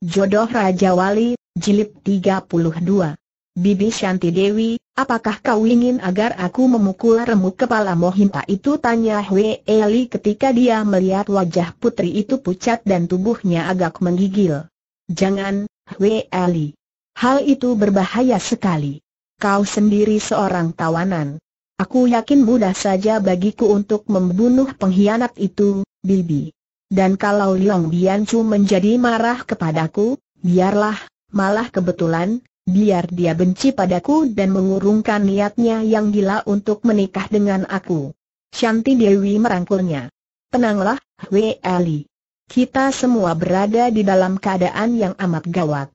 Jodoh Raja Wali, Jilid 32 Bibi Shanti Dewi, apakah kau ingin agar aku memukul remuk kepala Mohinta itu? Tanya Hwe Eli ketika dia melihat wajah putri itu pucat dan tubuhnya agak menggigil. Jangan, Hwe Eli. Hal itu berbahaya sekali. Kau sendiri seorang tawanan. Aku yakin mudah saja bagiku untuk membunuh pengkhianat itu, Bibi. Dan kalau Liang Biancu menjadi marah kepadaku, biarlah, malah kebetulan, biar dia benci padaku dan mengurungkan niatnya yang gila untuk menikah dengan aku. Shanti Dewi merangkulnya. Tenanglah, Wei Ali. Kita semua berada di dalam keadaan yang amat gawat.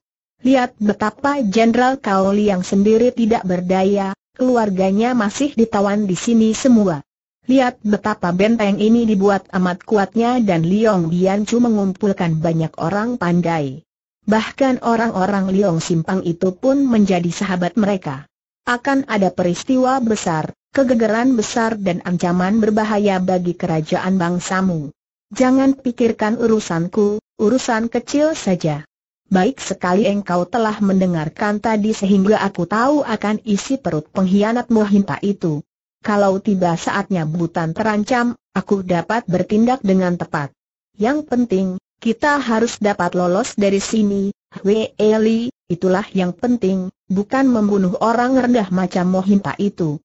Lihat betapa Jenderal Kaoli yang sendiri tidak berdaya, keluarganya masih ditawan di sini semua. Lihat betapa benteng ini dibuat amat kuatnya dan Liong Biancu mengumpulkan banyak orang pandai. Bahkan orang-orang Liong Simpang itu pun menjadi sahabat mereka. Akan ada peristiwa besar, kegegeran besar dan ancaman berbahaya bagi kerajaan bangsamu. Jangan pikirkan urusanku, urusan kecil saja. Baik sekali engkau telah mendengarkan tadi sehingga aku tahu akan isi perut pengkhianatmu Mohinta itu. Kalau tiba saatnya butan terancam, aku dapat bertindak dengan tepat. Yang penting, kita harus dapat lolos dari sini, Wei Eli, itulah yang penting, bukan membunuh orang rendah macam Mohinta itu.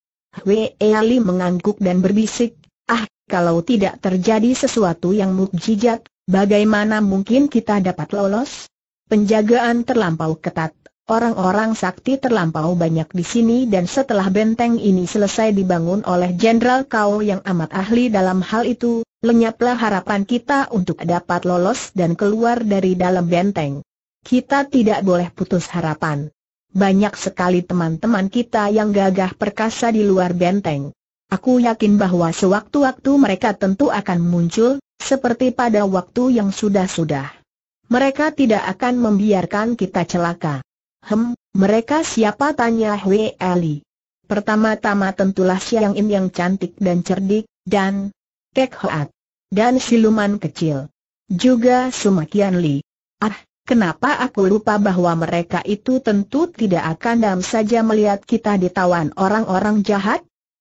Wei Eli mengangguk dan berbisik, ah, kalau tidak terjadi sesuatu yang mukjizat, bagaimana mungkin kita dapat lolos? Penjagaan terlampau ketat. Orang-orang sakti terlampau banyak di sini dan setelah benteng ini selesai dibangun oleh Jenderal Kau yang amat ahli dalam hal itu, lenyaplah harapan kita untuk dapat lolos dan keluar dari dalam benteng. Kita tidak boleh putus harapan. Banyak sekali teman-teman kita yang gagah perkasa di luar benteng. Aku yakin bahwa sewaktu-waktu mereka tentu akan muncul, seperti pada waktu yang sudah-sudah. Mereka tidak akan membiarkan kita celaka. Hem, mereka siapa tanya Hwe Ali. Pertama-tama tentulah Siang Im yang cantik dan cerdik, dan Tek Hoat, dan siluman kecil. Juga Sumakian Li. Ah, kenapa aku lupa bahwa mereka itu tentu tidak akan dam saja melihat kita ditawan orang-orang jahat?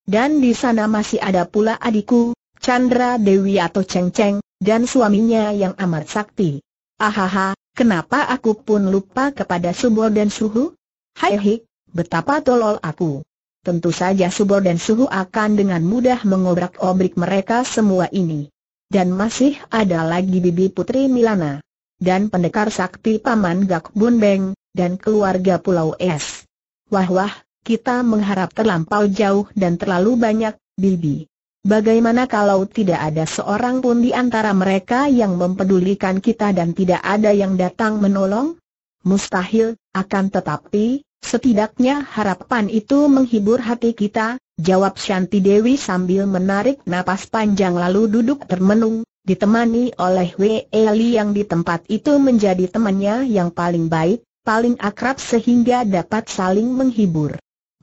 Dan di sana masih ada pula adikku, Chandra Dewi atau Ceng Ceng, dan suaminya yang amat sakti. Ahaha, Kenapa aku pun lupa kepada Subor dan Suhu? Hai hik, betapa tolol aku. Tentu saja Subor dan Suhu akan dengan mudah mengobrak-obrik mereka semua ini. Dan masih ada lagi bibi putri Milana. Dan pendekar sakti Paman Gak Bun Beng, dan keluarga Pulau Es. Wah wah, kita mengharap terlampau jauh dan terlalu banyak, bibi. Bagaimana kalau tidak ada seorang pun di antara mereka yang mempedulikan kita dan tidak ada yang datang menolong? Mustahil, akan tetapi, setidaknya harapan itu menghibur hati kita, jawab Shanti Dewi sambil menarik napas panjang lalu duduk termenung, ditemani oleh Wei Eli yang di tempat itu menjadi temannya yang paling baik, paling akrab sehingga dapat saling menghibur.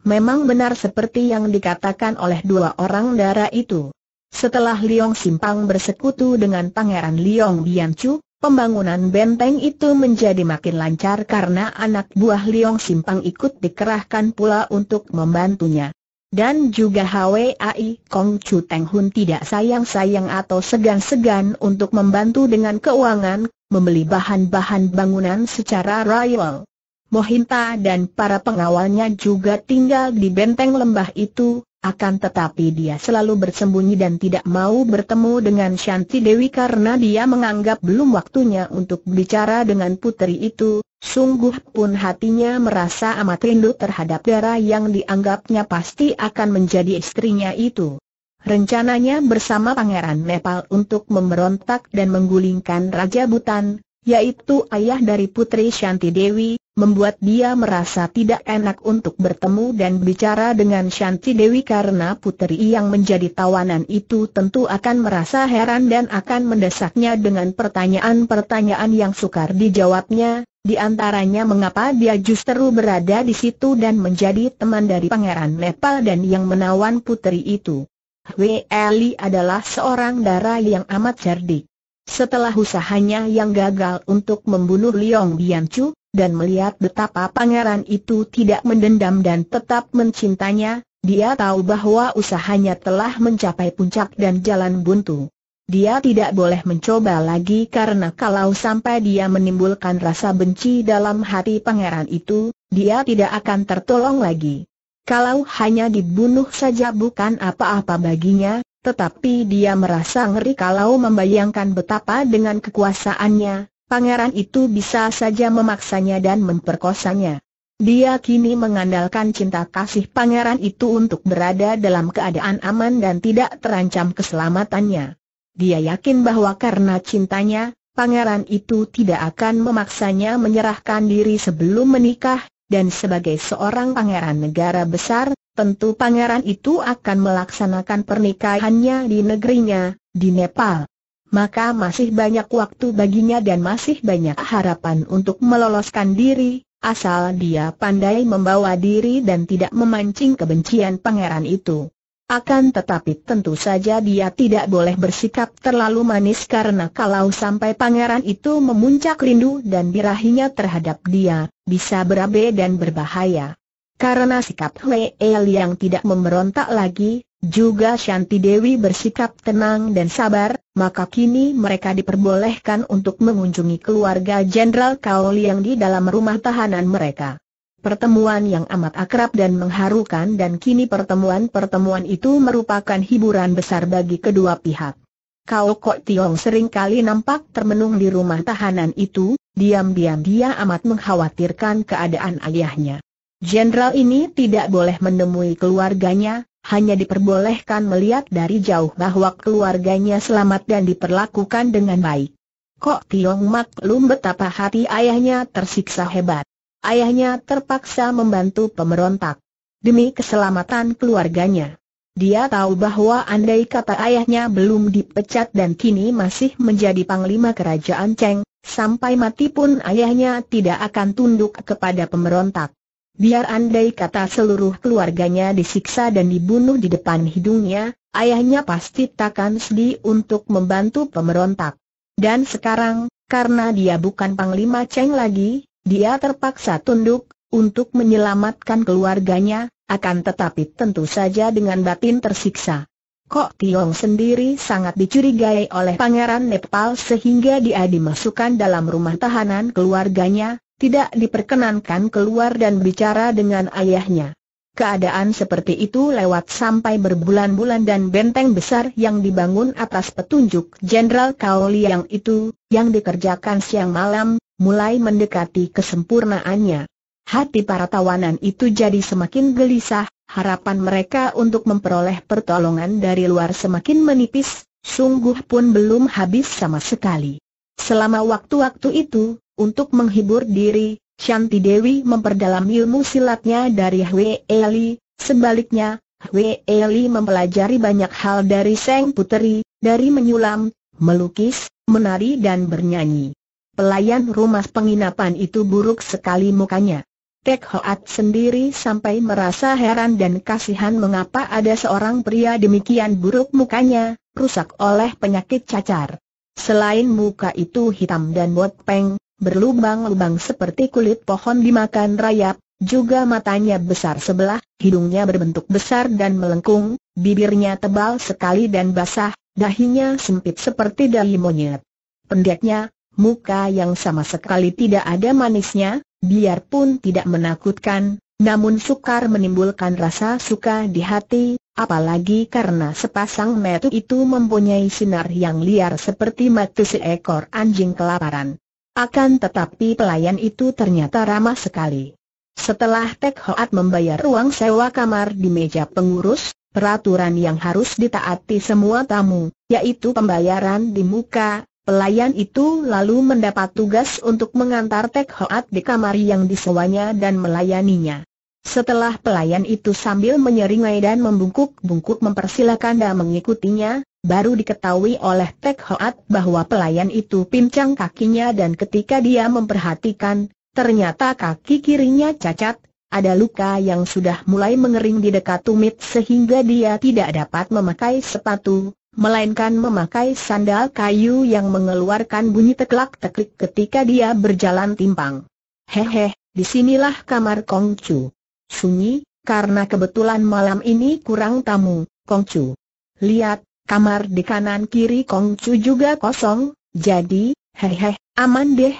Memang benar seperti yang dikatakan oleh dua orang dara itu. Setelah Liong Simpang bersekutu dengan Pangeran Liong Biancu, pembangunan benteng itu menjadi makin lancar karena anak buah Liong Simpang ikut dikerahkan pula untuk membantunya. Dan juga HWAI Kong Chu Teng Hun tidak sayang-sayang atau segan-segan untuk membantu dengan keuangan, membeli bahan-bahan bangunan secara royal. Mohinta dan para pengawalnya juga tinggal di benteng lembah itu, akan tetapi dia selalu bersembunyi dan tidak mau bertemu dengan Shanti Dewi karena dia menganggap belum waktunya untuk bicara dengan putri itu, sungguh pun hatinya merasa amat rindu terhadap darah yang dianggapnya pasti akan menjadi istrinya itu. Rencananya bersama Pangeran Nepal untuk memberontak dan menggulingkan Raja Butan, yaitu ayah dari Putri Shanti Dewi, membuat dia merasa tidak enak untuk bertemu dan bicara dengan Shanti Dewi karena puteri yang menjadi tawanan itu tentu akan merasa heran dan akan mendesaknya dengan pertanyaan-pertanyaan yang sukar dijawabnya, di antaranya mengapa dia justru berada di situ dan menjadi teman dari Pangeran Nepal dan yang menawan puteri itu. Hwe Eli adalah seorang darah yang amat cerdik. Setelah usahanya yang gagal untuk membunuh Liong Bianchu? dan melihat betapa pangeran itu tidak mendendam dan tetap mencintanya, dia tahu bahwa usahanya telah mencapai puncak dan jalan buntu. Dia tidak boleh mencoba lagi karena kalau sampai dia menimbulkan rasa benci dalam hati pangeran itu, dia tidak akan tertolong lagi. Kalau hanya dibunuh saja bukan apa-apa baginya, tetapi dia merasa ngeri kalau membayangkan betapa dengan kekuasaannya, pangeran itu bisa saja memaksanya dan memperkosanya. Dia kini mengandalkan cinta kasih pangeran itu untuk berada dalam keadaan aman dan tidak terancam keselamatannya. Dia yakin bahwa karena cintanya, pangeran itu tidak akan memaksanya menyerahkan diri sebelum menikah, dan sebagai seorang pangeran negara besar, tentu pangeran itu akan melaksanakan pernikahannya di negerinya, di Nepal maka masih banyak waktu baginya dan masih banyak harapan untuk meloloskan diri, asal dia pandai membawa diri dan tidak memancing kebencian pangeran itu. Akan tetapi tentu saja dia tidak boleh bersikap terlalu manis karena kalau sampai pangeran itu memuncak rindu dan birahinya terhadap dia, bisa berabe dan berbahaya. Karena sikap Hwee yang tidak memberontak lagi, juga Shanti Dewi bersikap tenang dan sabar, maka kini mereka diperbolehkan untuk mengunjungi keluarga Jenderal Kaoli yang di dalam rumah tahanan mereka. Pertemuan yang amat akrab dan mengharukan dan kini pertemuan-pertemuan itu merupakan hiburan besar bagi kedua pihak. Kau Kok Tiong kali nampak termenung di rumah tahanan itu, diam-diam dia amat mengkhawatirkan keadaan ayahnya. Jenderal ini tidak boleh menemui keluarganya, hanya diperbolehkan melihat dari jauh bahwa keluarganya selamat dan diperlakukan dengan baik. Kok Tiong maklum betapa hati ayahnya tersiksa hebat. Ayahnya terpaksa membantu pemberontak. Demi keselamatan keluarganya. Dia tahu bahwa andai kata ayahnya belum dipecat dan kini masih menjadi panglima kerajaan Cheng, sampai mati pun ayahnya tidak akan tunduk kepada pemberontak. Biar andai kata seluruh keluarganya disiksa dan dibunuh di depan hidungnya, ayahnya pasti takkan sedih untuk membantu pemberontak. Dan sekarang, karena dia bukan Panglima Cheng lagi, dia terpaksa tunduk, untuk menyelamatkan keluarganya, akan tetapi tentu saja dengan batin tersiksa. Kok Tiong sendiri sangat dicurigai oleh Pangeran Nepal sehingga dia dimasukkan dalam rumah tahanan keluarganya, tidak diperkenankan keluar dan bicara dengan ayahnya. Keadaan seperti itu lewat sampai berbulan-bulan dan benteng besar yang dibangun atas petunjuk Jenderal Kaoli yang itu, yang dikerjakan siang malam, mulai mendekati kesempurnaannya. Hati para tawanan itu jadi semakin gelisah, harapan mereka untuk memperoleh pertolongan dari luar semakin menipis, sungguh pun belum habis sama sekali. Selama waktu-waktu itu, untuk menghibur diri, Shanti Dewi memperdalam ilmu silatnya dari Hwe Eli, sebaliknya, Hwe Eli mempelajari banyak hal dari Seng Puteri, dari menyulam, melukis, menari dan bernyanyi. Pelayan rumah penginapan itu buruk sekali mukanya. Tek Hoat sendiri sampai merasa heran dan kasihan mengapa ada seorang pria demikian buruk mukanya, rusak oleh penyakit cacar. Selain muka itu hitam dan botpeng, berlubang-lubang seperti kulit pohon dimakan rayap, juga matanya besar sebelah, hidungnya berbentuk besar dan melengkung, bibirnya tebal sekali dan basah, dahinya sempit seperti dahi monyet. Pendeknya, muka yang sama sekali tidak ada manisnya, biarpun tidak menakutkan, namun sukar menimbulkan rasa suka di hati, apalagi karena sepasang metu itu mempunyai sinar yang liar seperti mata seekor anjing kelaparan. Akan tetapi pelayan itu ternyata ramah sekali. Setelah Tek Hoat membayar uang sewa kamar di meja pengurus, peraturan yang harus ditaati semua tamu, yaitu pembayaran di muka, Pelayan itu lalu mendapat tugas untuk mengantar Tek Hoat di kamar yang disewanya dan melayaninya. Setelah pelayan itu sambil menyeringai dan membungkuk-bungkuk mempersilahkan dan mengikutinya, baru diketahui oleh Tek Hoat bahwa pelayan itu pincang kakinya dan ketika dia memperhatikan, ternyata kaki kirinya cacat, ada luka yang sudah mulai mengering di dekat tumit sehingga dia tidak dapat memakai sepatu, melainkan memakai sandal kayu yang mengeluarkan bunyi teklak-teklik ketika dia berjalan timpang. Hehe, disinilah kamar Kongcu sunyi, karena kebetulan malam ini kurang tamu, Kongcu. Lihat, kamar di kanan kiri Kongcu juga kosong, jadi, hehe, aman deh.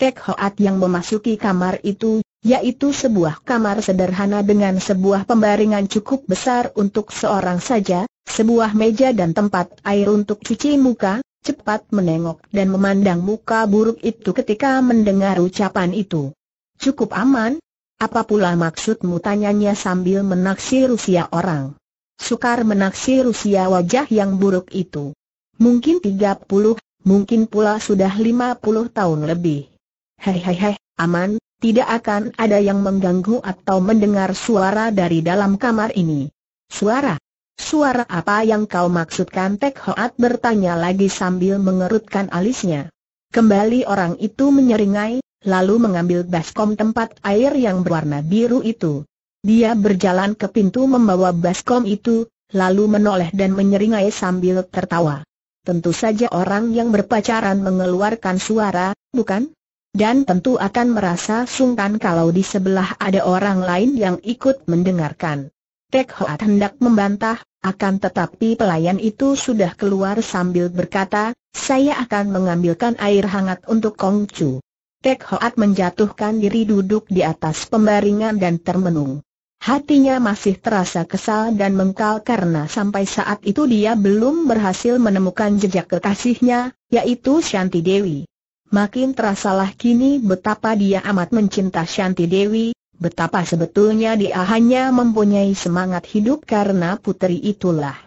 Tek Hoat yang memasuki kamar itu, yaitu sebuah kamar sederhana dengan sebuah pembaringan cukup besar untuk seorang saja, sebuah meja dan tempat air untuk cuci muka, cepat menengok dan memandang muka buruk itu ketika mendengar ucapan itu. Cukup aman, apa pula maksudmu tanyanya sambil menaksir usia orang? Sukar menaksir usia wajah yang buruk itu. Mungkin tiga puluh, mungkin pula sudah lima puluh tahun lebih. Hei hei hei, aman, tidak akan ada yang mengganggu atau mendengar suara dari dalam kamar ini. Suara? Suara apa yang kau maksudkan Tek Hoat bertanya lagi sambil mengerutkan alisnya. Kembali orang itu menyeringai, lalu mengambil baskom tempat air yang berwarna biru itu. Dia berjalan ke pintu membawa baskom itu, lalu menoleh dan menyeringai sambil tertawa. Tentu saja orang yang berpacaran mengeluarkan suara, bukan? Dan tentu akan merasa sungkan kalau di sebelah ada orang lain yang ikut mendengarkan. Tek Hoat hendak membantah, akan tetapi pelayan itu sudah keluar sambil berkata, saya akan mengambilkan air hangat untuk Kong Chu. Tek Hoat menjatuhkan diri duduk di atas pembaringan dan termenung. Hatinya masih terasa kesal dan mengkal karena sampai saat itu dia belum berhasil menemukan jejak kekasihnya, yaitu Shanti Dewi. Makin terasalah kini betapa dia amat mencinta Shanti Dewi, betapa sebetulnya dia hanya mempunyai semangat hidup karena putri itulah.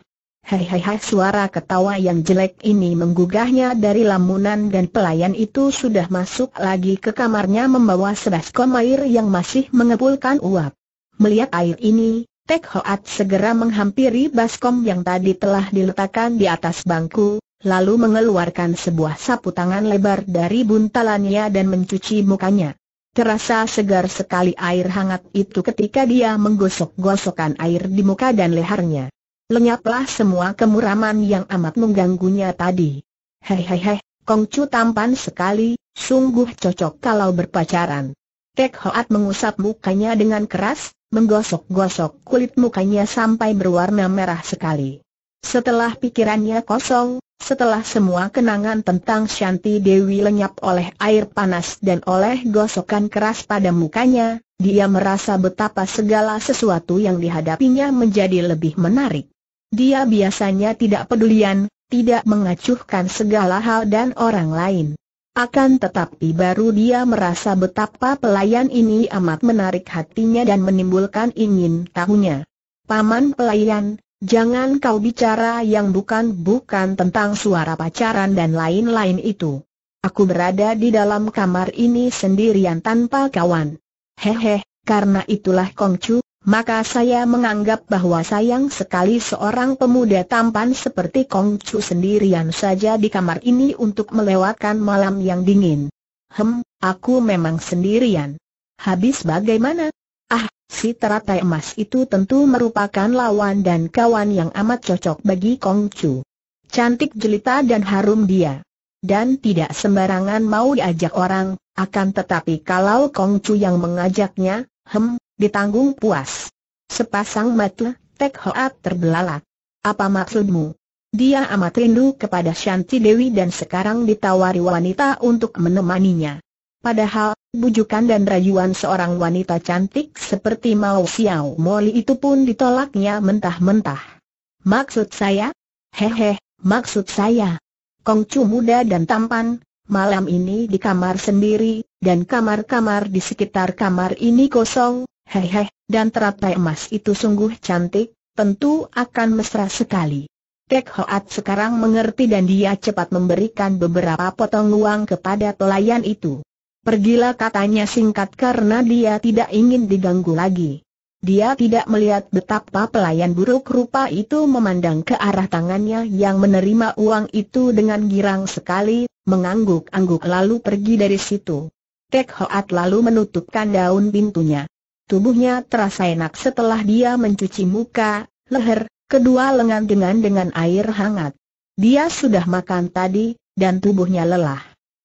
Hei hei hei, suara ketawa yang jelek ini menggugahnya dari lamunan dan pelayan itu sudah masuk lagi ke kamarnya membawa sebaskom air yang masih mengepulkan uap. Melihat air ini, Tek Hoat segera menghampiri baskom yang tadi telah diletakkan di atas bangku, lalu mengeluarkan sebuah sapu tangan lebar dari buntalannya dan mencuci mukanya. Terasa segar sekali air hangat itu ketika dia menggosok-gosokkan air di muka dan lehernya. Lenyaplah semua kemuraman yang amat mengganggunya tadi. Hei hei hei, Kongcu tampan sekali, sungguh cocok kalau berpacaran. Tek Hoat mengusap mukanya dengan keras, menggosok-gosok kulit mukanya sampai berwarna merah sekali. Setelah pikirannya kosong, setelah semua kenangan tentang Shanti Dewi lenyap oleh air panas dan oleh gosokan keras pada mukanya, dia merasa betapa segala sesuatu yang dihadapinya menjadi lebih menarik. Dia biasanya tidak pedulian, tidak mengacuhkan segala hal dan orang lain. Akan tetapi baru dia merasa betapa pelayan ini amat menarik hatinya dan menimbulkan ingin tahunya. Paman pelayan, jangan kau bicara yang bukan-bukan tentang suara pacaran dan lain-lain itu. Aku berada di dalam kamar ini sendirian tanpa kawan. Hehe, karena itulah Kongcu, maka saya menganggap bahwa sayang sekali seorang pemuda tampan seperti Kong Chu sendirian saja di kamar ini untuk melewatkan malam yang dingin. Hem, aku memang sendirian. Habis bagaimana? Ah, si teratai emas itu tentu merupakan lawan dan kawan yang amat cocok bagi Kong Chu. Cantik jelita dan harum dia. Dan tidak sembarangan mau diajak orang, akan tetapi kalau Kong Chu yang mengajaknya, hem, Ditanggung puas. Sepasang mata, Tek Hoat terbelalak. Apa maksudmu? Dia amat rindu kepada Shanti Dewi dan sekarang ditawari wanita untuk menemaninya. Padahal, bujukan dan rayuan seorang wanita cantik seperti Mao Xiao Moli itu pun ditolaknya mentah-mentah. Maksud saya? Hehe, maksud saya. Kongcu muda dan tampan, malam ini di kamar sendiri, dan kamar-kamar di sekitar kamar ini kosong, Hehe, dan teratai emas itu sungguh cantik, tentu akan mesra sekali. Tek Hoat sekarang mengerti dan dia cepat memberikan beberapa potong uang kepada pelayan itu. Pergilah katanya singkat karena dia tidak ingin diganggu lagi. Dia tidak melihat betapa pelayan buruk rupa itu memandang ke arah tangannya yang menerima uang itu dengan girang sekali, mengangguk-angguk lalu pergi dari situ. Tek Hoat lalu menutupkan daun pintunya. Tubuhnya terasa enak setelah dia mencuci muka, leher, kedua lengan dengan dengan air hangat. Dia sudah makan tadi, dan tubuhnya lelah.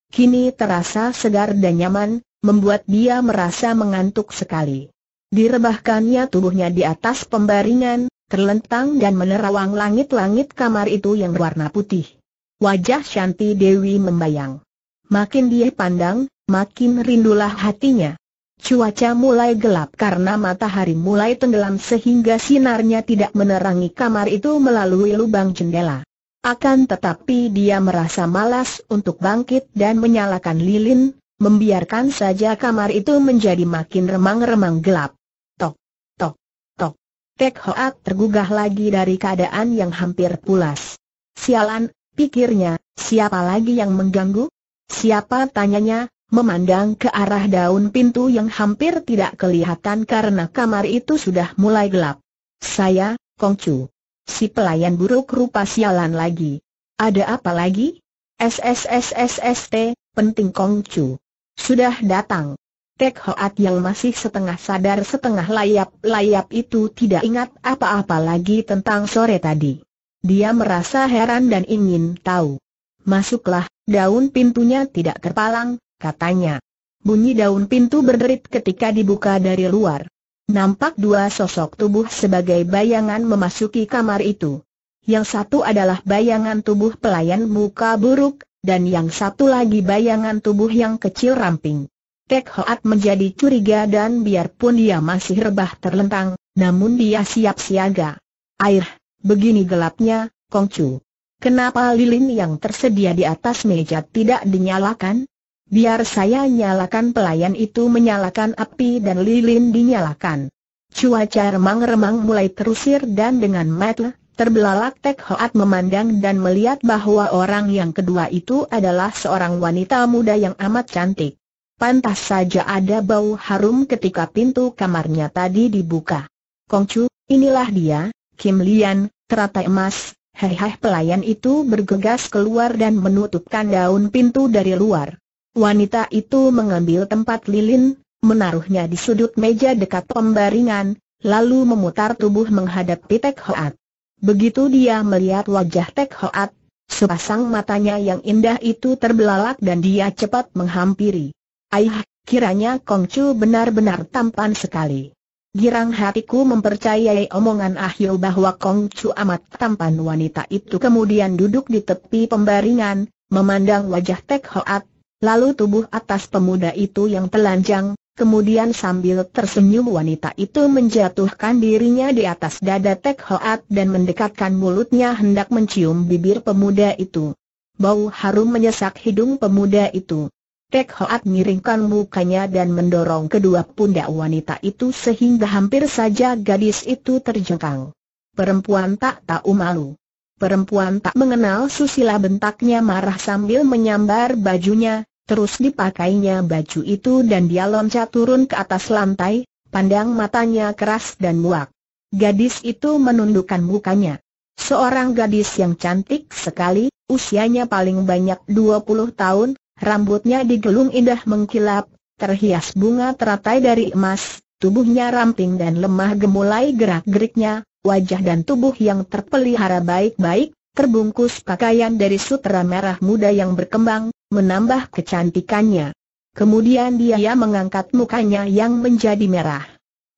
Kini terasa segar dan nyaman, membuat dia merasa mengantuk sekali. Direbahkannya tubuhnya di atas pembaringan, terlentang dan menerawang langit-langit kamar itu yang warna putih. Wajah Shanti Dewi membayang. Makin dia pandang, makin rindulah hatinya. Cuaca mulai gelap karena matahari mulai tenggelam sehingga sinarnya tidak menerangi kamar itu melalui lubang jendela. Akan tetapi dia merasa malas untuk bangkit dan menyalakan lilin, membiarkan saja kamar itu menjadi makin remang-remang gelap. Tok, tok, tok. Tek Hoat tergugah lagi dari keadaan yang hampir pulas. Sialan, pikirnya, siapa lagi yang mengganggu? Siapa tanyanya, memandang ke arah daun pintu yang hampir tidak kelihatan karena kamar itu sudah mulai gelap. Saya, Kongcu. Si pelayan buruk rupa sialan lagi. Ada apa lagi? SSSSST, penting Kongcu. Sudah datang. Tek Hoat yang masih setengah sadar setengah layap-layap itu tidak ingat apa-apa lagi tentang sore tadi. Dia merasa heran dan ingin tahu. Masuklah, daun pintunya tidak terpalang, katanya. Bunyi daun pintu berderit ketika dibuka dari luar. Nampak dua sosok tubuh sebagai bayangan memasuki kamar itu. Yang satu adalah bayangan tubuh pelayan muka buruk, dan yang satu lagi bayangan tubuh yang kecil ramping. Tek Hoat menjadi curiga dan biarpun dia masih rebah terlentang, namun dia siap siaga. Air, begini gelapnya, Kongcu. Kenapa lilin yang tersedia di atas meja tidak dinyalakan? Biar saya nyalakan pelayan itu menyalakan api dan lilin dinyalakan. Cuaca remang-remang mulai terusir dan dengan mata terbelalak Tek Hoat memandang dan melihat bahwa orang yang kedua itu adalah seorang wanita muda yang amat cantik. Pantas saja ada bau harum ketika pintu kamarnya tadi dibuka. Kongcu, inilah dia, Kim Lian, teratai emas, Hei-hei pelayan itu bergegas keluar dan menutupkan daun pintu dari luar. Wanita itu mengambil tempat lilin, menaruhnya di sudut meja dekat pembaringan, lalu memutar tubuh menghadapi Tek Hoat. Begitu dia melihat wajah Tek Hoat, sepasang matanya yang indah itu terbelalak dan dia cepat menghampiri. Aih, kiranya Kong Chu benar-benar tampan sekali. Girang hatiku mempercayai omongan Ahyo bahwa Kong Chu amat tampan wanita itu kemudian duduk di tepi pembaringan, memandang wajah Tek Hoat, Lalu tubuh atas pemuda itu yang telanjang, kemudian sambil tersenyum wanita itu menjatuhkan dirinya di atas dada Tek Hoat dan mendekatkan mulutnya hendak mencium bibir pemuda itu. Bau harum menyesak hidung pemuda itu. Tek Hoat miringkan mukanya dan mendorong kedua pundak wanita itu sehingga hampir saja gadis itu terjengkang. Perempuan tak tahu malu. Perempuan tak mengenal susila bentaknya marah sambil menyambar bajunya, Terus dipakainya baju itu dan dia loncat turun ke atas lantai, pandang matanya keras dan muak. Gadis itu menundukkan mukanya. Seorang gadis yang cantik sekali, usianya paling banyak 20 tahun, rambutnya digelung indah mengkilap, terhias bunga teratai dari emas, tubuhnya ramping dan lemah gemulai gerak-geriknya, wajah dan tubuh yang terpelihara baik-baik, terbungkus pakaian dari sutra merah muda yang berkembang, menambah kecantikannya. Kemudian dia mengangkat mukanya yang menjadi merah.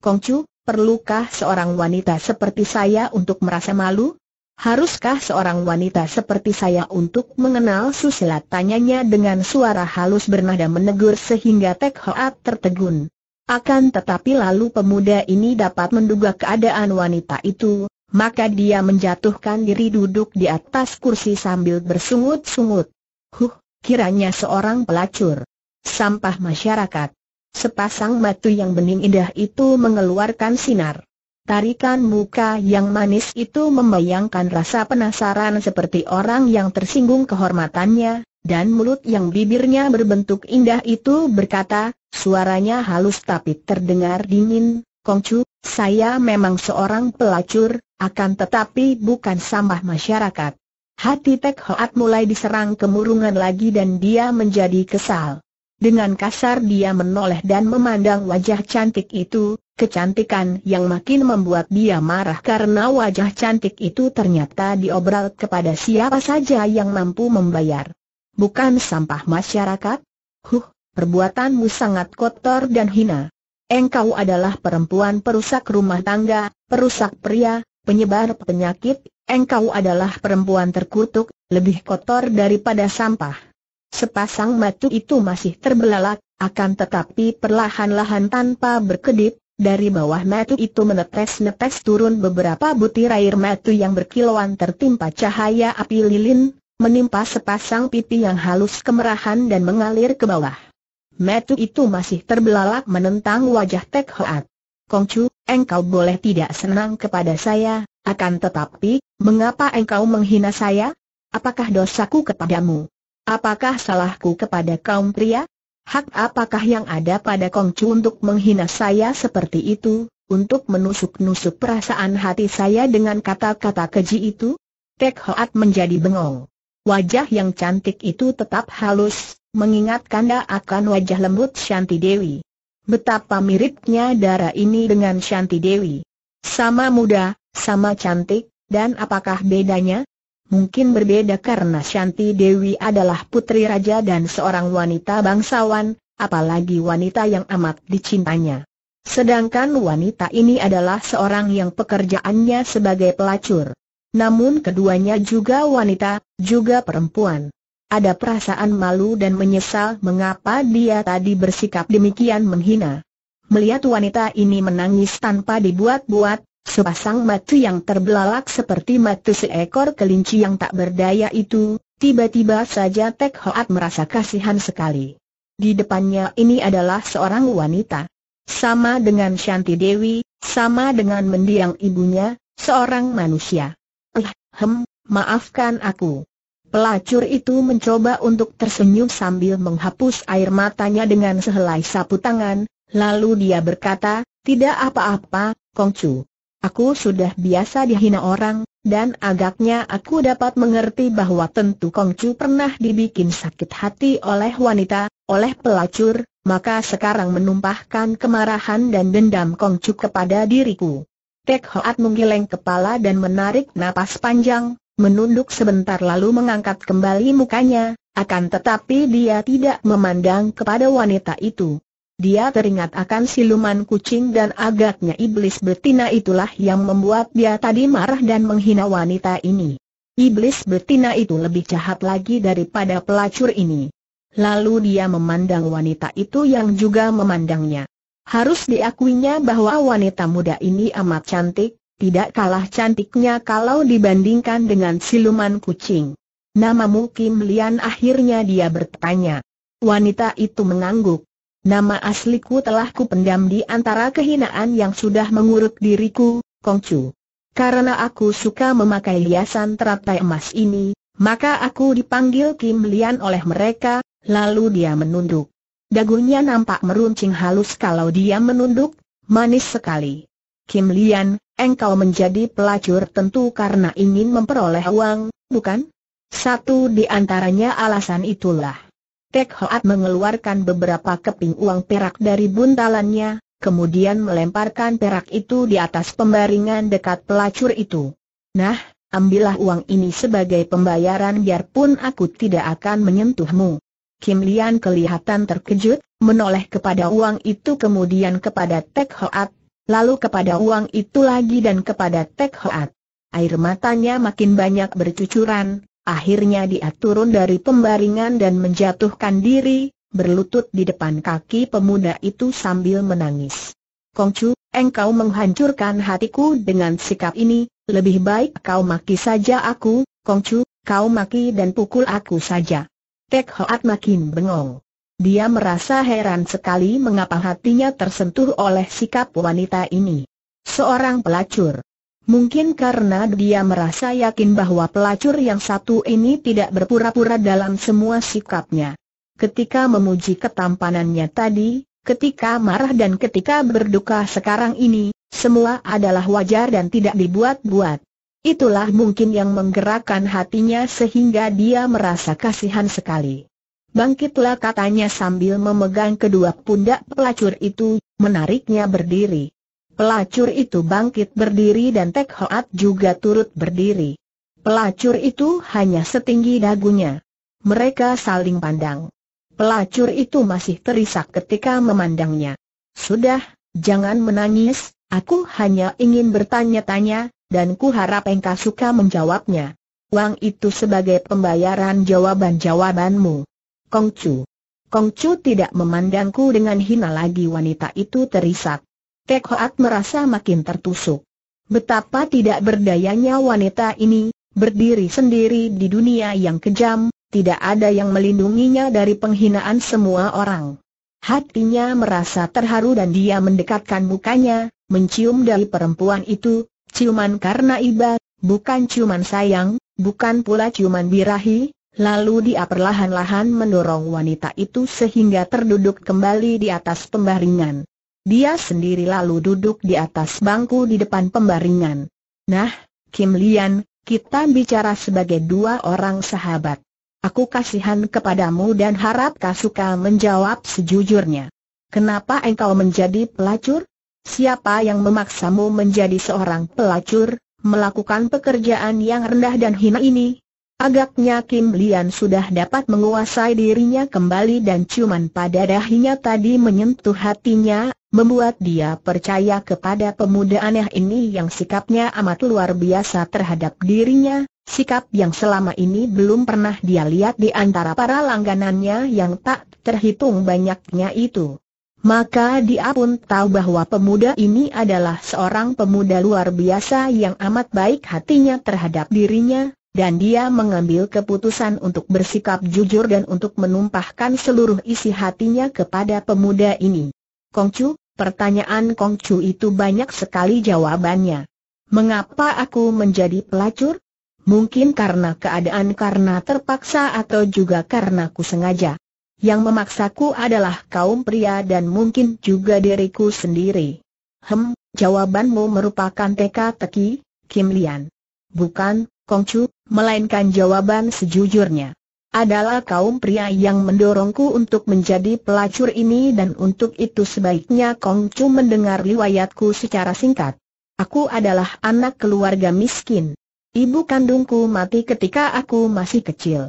Kongcu, perlukah seorang wanita seperti saya untuk merasa malu? Haruskah seorang wanita seperti saya untuk mengenal Susila? Tanyanya dengan suara halus bernada menegur sehingga Tek Hoat tertegun. Akan tetapi lalu pemuda ini dapat menduga keadaan wanita itu, maka dia menjatuhkan diri duduk di atas kursi sambil bersungut-sungut. Huh, kiranya seorang pelacur. Sampah masyarakat. Sepasang batu yang bening indah itu mengeluarkan sinar. Tarikan muka yang manis itu membayangkan rasa penasaran seperti orang yang tersinggung kehormatannya, dan mulut yang bibirnya berbentuk indah itu berkata, suaranya halus tapi terdengar dingin, Kongcu, saya memang seorang pelacur, akan tetapi bukan sampah masyarakat. Hati Tek Hoat mulai diserang kemurungan lagi dan dia menjadi kesal. Dengan kasar dia menoleh dan memandang wajah cantik itu, kecantikan yang makin membuat dia marah karena wajah cantik itu ternyata diobral kepada siapa saja yang mampu membayar. Bukan sampah masyarakat? Huh, perbuatanmu sangat kotor dan hina. Engkau adalah perempuan perusak rumah tangga, perusak pria, penyebar penyakit, Engkau adalah perempuan terkutuk, lebih kotor daripada sampah. Sepasang matu itu masih terbelalak, akan tetapi perlahan-lahan tanpa berkedip, dari bawah matu itu menetes-netes turun beberapa butir air matu yang berkilauan tertimpa cahaya api lilin, menimpa sepasang pipi yang halus kemerahan dan mengalir ke bawah. Matu itu masih terbelalak menentang wajah Tek Hoat. Kongcu, engkau boleh tidak senang kepada saya, akan tetapi, mengapa engkau menghina saya? Apakah dosaku kepadamu? Apakah salahku kepada kaum pria? Hak apakah yang ada pada Kongcu untuk menghina saya seperti itu, untuk menusuk-nusuk perasaan hati saya dengan kata-kata keji itu? Tek Hoat menjadi bengong. Wajah yang cantik itu tetap halus, mengingat kanda akan wajah lembut Shanti Dewi. Betapa miripnya darah ini dengan Shanti Dewi. Sama muda, sama cantik, dan apakah bedanya? Mungkin berbeda karena Shanti Dewi adalah putri raja dan seorang wanita bangsawan, apalagi wanita yang amat dicintanya. Sedangkan wanita ini adalah seorang yang pekerjaannya sebagai pelacur. Namun keduanya juga wanita, juga perempuan. Ada perasaan malu dan menyesal mengapa dia tadi bersikap demikian menghina. Melihat wanita ini menangis tanpa dibuat-buat, sepasang mata yang terbelalak seperti mata seekor kelinci yang tak berdaya itu, tiba-tiba saja Tek Hoat merasa kasihan sekali. Di depannya ini adalah seorang wanita. Sama dengan Shanti Dewi, sama dengan mendiang ibunya, seorang manusia. Eh, hem, maafkan aku. Pelacur itu mencoba untuk tersenyum sambil menghapus air matanya dengan sehelai sapu tangan, lalu dia berkata, tidak apa-apa, Kongcu. Aku sudah biasa dihina orang, dan agaknya aku dapat mengerti bahwa tentu Kongcu pernah dibikin sakit hati oleh wanita, oleh pelacur, maka sekarang menumpahkan kemarahan dan dendam Kongcu kepada diriku. Tek Hoat menggeleng kepala dan menarik napas panjang, menunduk sebentar lalu mengangkat kembali mukanya, akan tetapi dia tidak memandang kepada wanita itu. Dia teringat akan siluman kucing dan agaknya iblis betina itulah yang membuat dia tadi marah dan menghina wanita ini. Iblis betina itu lebih jahat lagi daripada pelacur ini. Lalu dia memandang wanita itu yang juga memandangnya. Harus diakuinya bahwa wanita muda ini amat cantik, tidak kalah cantiknya kalau dibandingkan dengan siluman kucing. Namamu Kim Lian akhirnya dia bertanya. Wanita itu mengangguk. Nama asliku telah kupendam di antara kehinaan yang sudah mengurut diriku, Kongcu. Karena aku suka memakai hiasan teratai emas ini, maka aku dipanggil Kim Lian oleh mereka, lalu dia menunduk. Dagunya nampak meruncing halus kalau dia menunduk, manis sekali. Kim Lian, Engkau menjadi pelacur tentu karena ingin memperoleh uang, bukan? Satu di antaranya alasan itulah. Tek Hoat mengeluarkan beberapa keping uang perak dari buntalannya, kemudian melemparkan perak itu di atas pembaringan dekat pelacur itu. Nah, ambillah uang ini sebagai pembayaran biarpun aku tidak akan menyentuhmu. Kim Lian kelihatan terkejut, menoleh kepada uang itu kemudian kepada Tek Hoat, lalu kepada uang itu lagi dan kepada Tek Hoat. Air matanya makin banyak bercucuran, akhirnya dia turun dari pembaringan dan menjatuhkan diri, berlutut di depan kaki pemuda itu sambil menangis. Kongcu, engkau menghancurkan hatiku dengan sikap ini, lebih baik kau maki saja aku, Kongcu, kau maki dan pukul aku saja. Tek Hoat makin bengong. Dia merasa heran sekali mengapa hatinya tersentuh oleh sikap wanita ini. Seorang pelacur. Mungkin karena dia merasa yakin bahwa pelacur yang satu ini tidak berpura-pura dalam semua sikapnya. Ketika memuji ketampanannya tadi, ketika marah dan ketika berduka sekarang ini, semua adalah wajar dan tidak dibuat-buat. Itulah mungkin yang menggerakkan hatinya sehingga dia merasa kasihan sekali. Bangkitlah katanya sambil memegang kedua pundak pelacur itu, menariknya berdiri. Pelacur itu bangkit berdiri dan Tek Hoat juga turut berdiri. Pelacur itu hanya setinggi dagunya. Mereka saling pandang. Pelacur itu masih terisak ketika memandangnya. Sudah, jangan menangis, aku hanya ingin bertanya-tanya, dan ku harap engkau suka menjawabnya. Uang itu sebagai pembayaran jawaban-jawabanmu. Kongcu. Chu tidak memandangku dengan hina lagi wanita itu terisak. Kek Hoat merasa makin tertusuk. Betapa tidak berdayanya wanita ini, berdiri sendiri di dunia yang kejam, tidak ada yang melindunginya dari penghinaan semua orang. Hatinya merasa terharu dan dia mendekatkan mukanya, mencium dari perempuan itu, ciuman karena iba, bukan ciuman sayang, bukan pula ciuman birahi, Lalu dia perlahan-lahan mendorong wanita itu sehingga terduduk kembali di atas pembaringan. Dia sendiri lalu duduk di atas bangku di depan pembaringan. Nah, Kim Lian, kita bicara sebagai dua orang sahabat. Aku kasihan kepadamu dan harap kau suka menjawab sejujurnya. Kenapa engkau menjadi pelacur? Siapa yang memaksamu menjadi seorang pelacur, melakukan pekerjaan yang rendah dan hina ini? Agaknya Kim Lian sudah dapat menguasai dirinya kembali dan ciuman pada dahinya tadi menyentuh hatinya, membuat dia percaya kepada pemuda aneh ini yang sikapnya amat luar biasa terhadap dirinya, sikap yang selama ini belum pernah dia lihat di antara para langganannya yang tak terhitung banyaknya itu. Maka dia pun tahu bahwa pemuda ini adalah seorang pemuda luar biasa yang amat baik hatinya terhadap dirinya, dan dia mengambil keputusan untuk bersikap jujur dan untuk menumpahkan seluruh isi hatinya kepada pemuda ini. Kongcu, pertanyaan Kongcu itu banyak sekali jawabannya. Mengapa aku menjadi pelacur? Mungkin karena keadaan karena terpaksa atau juga karena ku sengaja. Yang memaksaku adalah kaum pria dan mungkin juga diriku sendiri. Hem, jawabanmu merupakan teka-teki, Kim Lian. Bukan, Kongcu, melainkan jawaban sejujurnya. Adalah kaum pria yang mendorongku untuk menjadi pelacur ini dan untuk itu sebaiknya Kongcu mendengar riwayatku secara singkat. Aku adalah anak keluarga miskin. Ibu kandungku mati ketika aku masih kecil.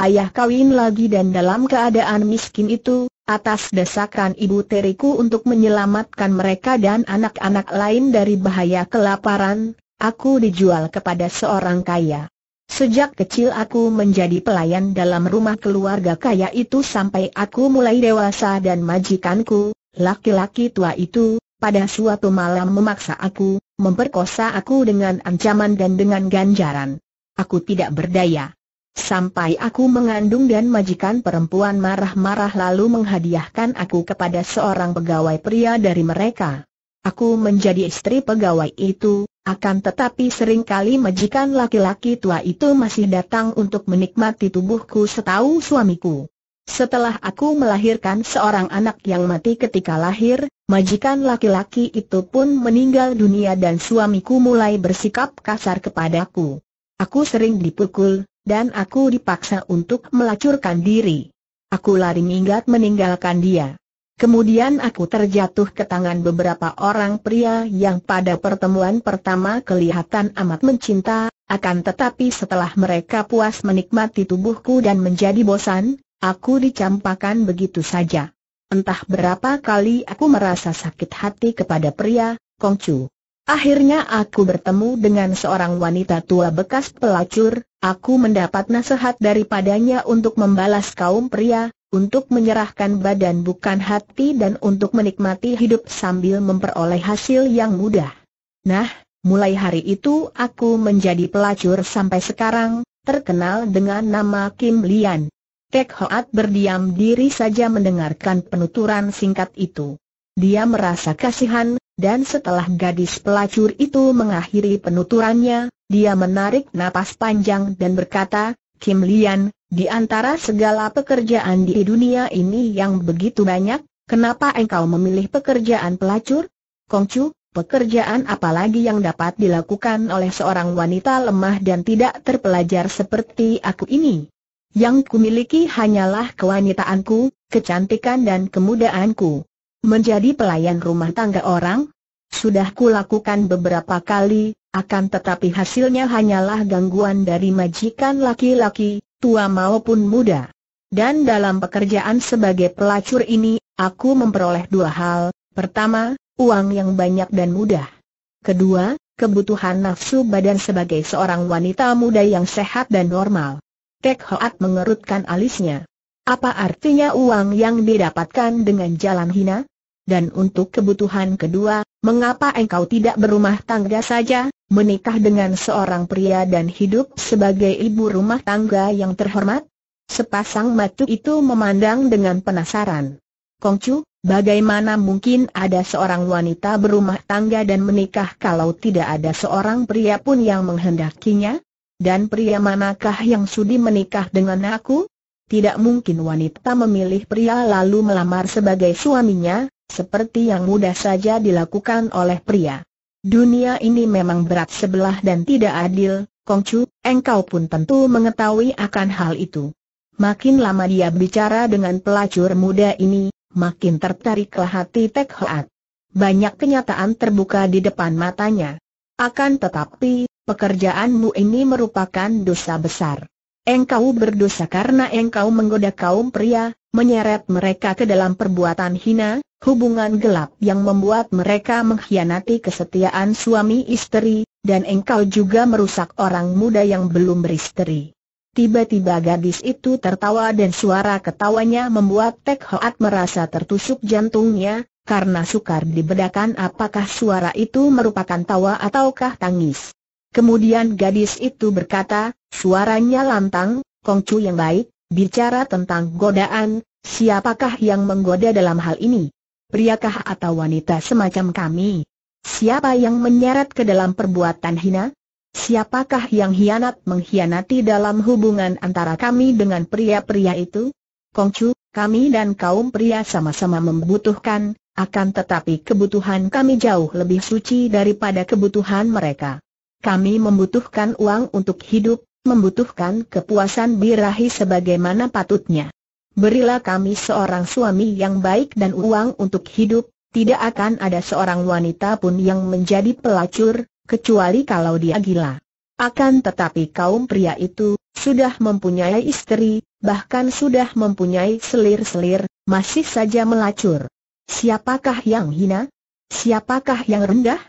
Ayah kawin lagi dan dalam keadaan miskin itu, atas desakan ibu teriku untuk menyelamatkan mereka dan anak-anak lain dari bahaya kelaparan, Aku dijual kepada seorang kaya. Sejak kecil aku menjadi pelayan dalam rumah keluarga kaya itu sampai aku mulai dewasa dan majikanku, laki-laki tua itu, pada suatu malam memaksa aku, memperkosa aku dengan ancaman dan dengan ganjaran. Aku tidak berdaya. Sampai aku mengandung dan majikan perempuan marah-marah lalu menghadiahkan aku kepada seorang pegawai pria dari mereka. Aku menjadi istri pegawai itu, akan tetapi seringkali majikan laki-laki tua itu masih datang untuk menikmati tubuhku setahu suamiku. Setelah aku melahirkan seorang anak yang mati ketika lahir, majikan laki-laki itu pun meninggal dunia dan suamiku mulai bersikap kasar kepadaku. Aku sering dipukul, dan aku dipaksa untuk melacurkan diri. Aku lari minggat meninggalkan dia. Kemudian aku terjatuh ke tangan beberapa orang pria yang pada pertemuan pertama kelihatan amat mencinta, akan tetapi setelah mereka puas menikmati tubuhku dan menjadi bosan, aku dicampakan begitu saja. Entah berapa kali aku merasa sakit hati kepada pria, Kongcu. Akhirnya aku bertemu dengan seorang wanita tua bekas pelacur, aku mendapat nasihat daripadanya untuk membalas kaum pria, untuk menyerahkan badan bukan hati dan untuk menikmati hidup sambil memperoleh hasil yang mudah. Nah, mulai hari itu aku menjadi pelacur sampai sekarang, terkenal dengan nama Kim Lian. Tek Hoat berdiam diri saja mendengarkan penuturan singkat itu. Dia merasa kasihan, dan setelah gadis pelacur itu mengakhiri penuturannya, dia menarik napas panjang dan berkata, Kim Lian, di antara segala pekerjaan di dunia ini yang begitu banyak, kenapa engkau memilih pekerjaan pelacur? Kongcu, pekerjaan apalagi yang dapat dilakukan oleh seorang wanita lemah dan tidak terpelajar seperti aku ini? Yang kumiliki hanyalah kewanitaanku, kecantikan dan kemudaanku. Menjadi pelayan rumah tangga orang? Sudah kulakukan beberapa kali, akan tetapi hasilnya hanyalah gangguan dari majikan laki-laki, tua maupun muda. Dan dalam pekerjaan sebagai pelacur ini, aku memperoleh dua hal, pertama, uang yang banyak dan mudah. Kedua, kebutuhan nafsu badan sebagai seorang wanita muda yang sehat dan normal. Tek Hoat mengerutkan alisnya. Apa artinya uang yang didapatkan dengan jalan hina? Dan untuk kebutuhan kedua, mengapa engkau tidak berumah tangga saja? menikah dengan seorang pria dan hidup sebagai ibu rumah tangga yang terhormat? Sepasang matu itu memandang dengan penasaran. Kongcu, bagaimana mungkin ada seorang wanita berumah tangga dan menikah kalau tidak ada seorang pria pun yang menghendakinya? Dan pria manakah yang sudi menikah dengan aku? Tidak mungkin wanita memilih pria lalu melamar sebagai suaminya, seperti yang mudah saja dilakukan oleh pria. Dunia ini memang berat sebelah dan tidak adil, Kongcu, engkau pun tentu mengetahui akan hal itu. Makin lama dia bicara dengan pelacur muda ini, makin tertariklah hati Tek Hoat. Banyak kenyataan terbuka di depan matanya. Akan tetapi, pekerjaanmu ini merupakan dosa besar. Engkau berdosa karena engkau menggoda kaum pria, menyeret mereka ke dalam perbuatan hina, hubungan gelap yang membuat mereka mengkhianati kesetiaan suami istri, dan engkau juga merusak orang muda yang belum beristri. Tiba-tiba gadis itu tertawa dan suara ketawanya membuat Tek Hoat merasa tertusuk jantungnya, karena sukar dibedakan apakah suara itu merupakan tawa ataukah tangis. Kemudian gadis itu berkata, suaranya lantang, Kongcu yang baik, Bicara tentang godaan, siapakah yang menggoda dalam hal ini? Priakah atau wanita semacam kami? Siapa yang menyeret ke dalam perbuatan hina? Siapakah yang hianat menghianati dalam hubungan antara kami dengan pria-pria itu? Kongcu, kami dan kaum pria sama-sama membutuhkan, akan tetapi kebutuhan kami jauh lebih suci daripada kebutuhan mereka. Kami membutuhkan uang untuk hidup, membutuhkan kepuasan birahi sebagaimana patutnya. Berilah kami seorang suami yang baik dan uang untuk hidup, tidak akan ada seorang wanita pun yang menjadi pelacur, kecuali kalau dia gila. Akan tetapi kaum pria itu, sudah mempunyai istri, bahkan sudah mempunyai selir-selir, masih saja melacur. Siapakah yang hina? Siapakah yang rendah?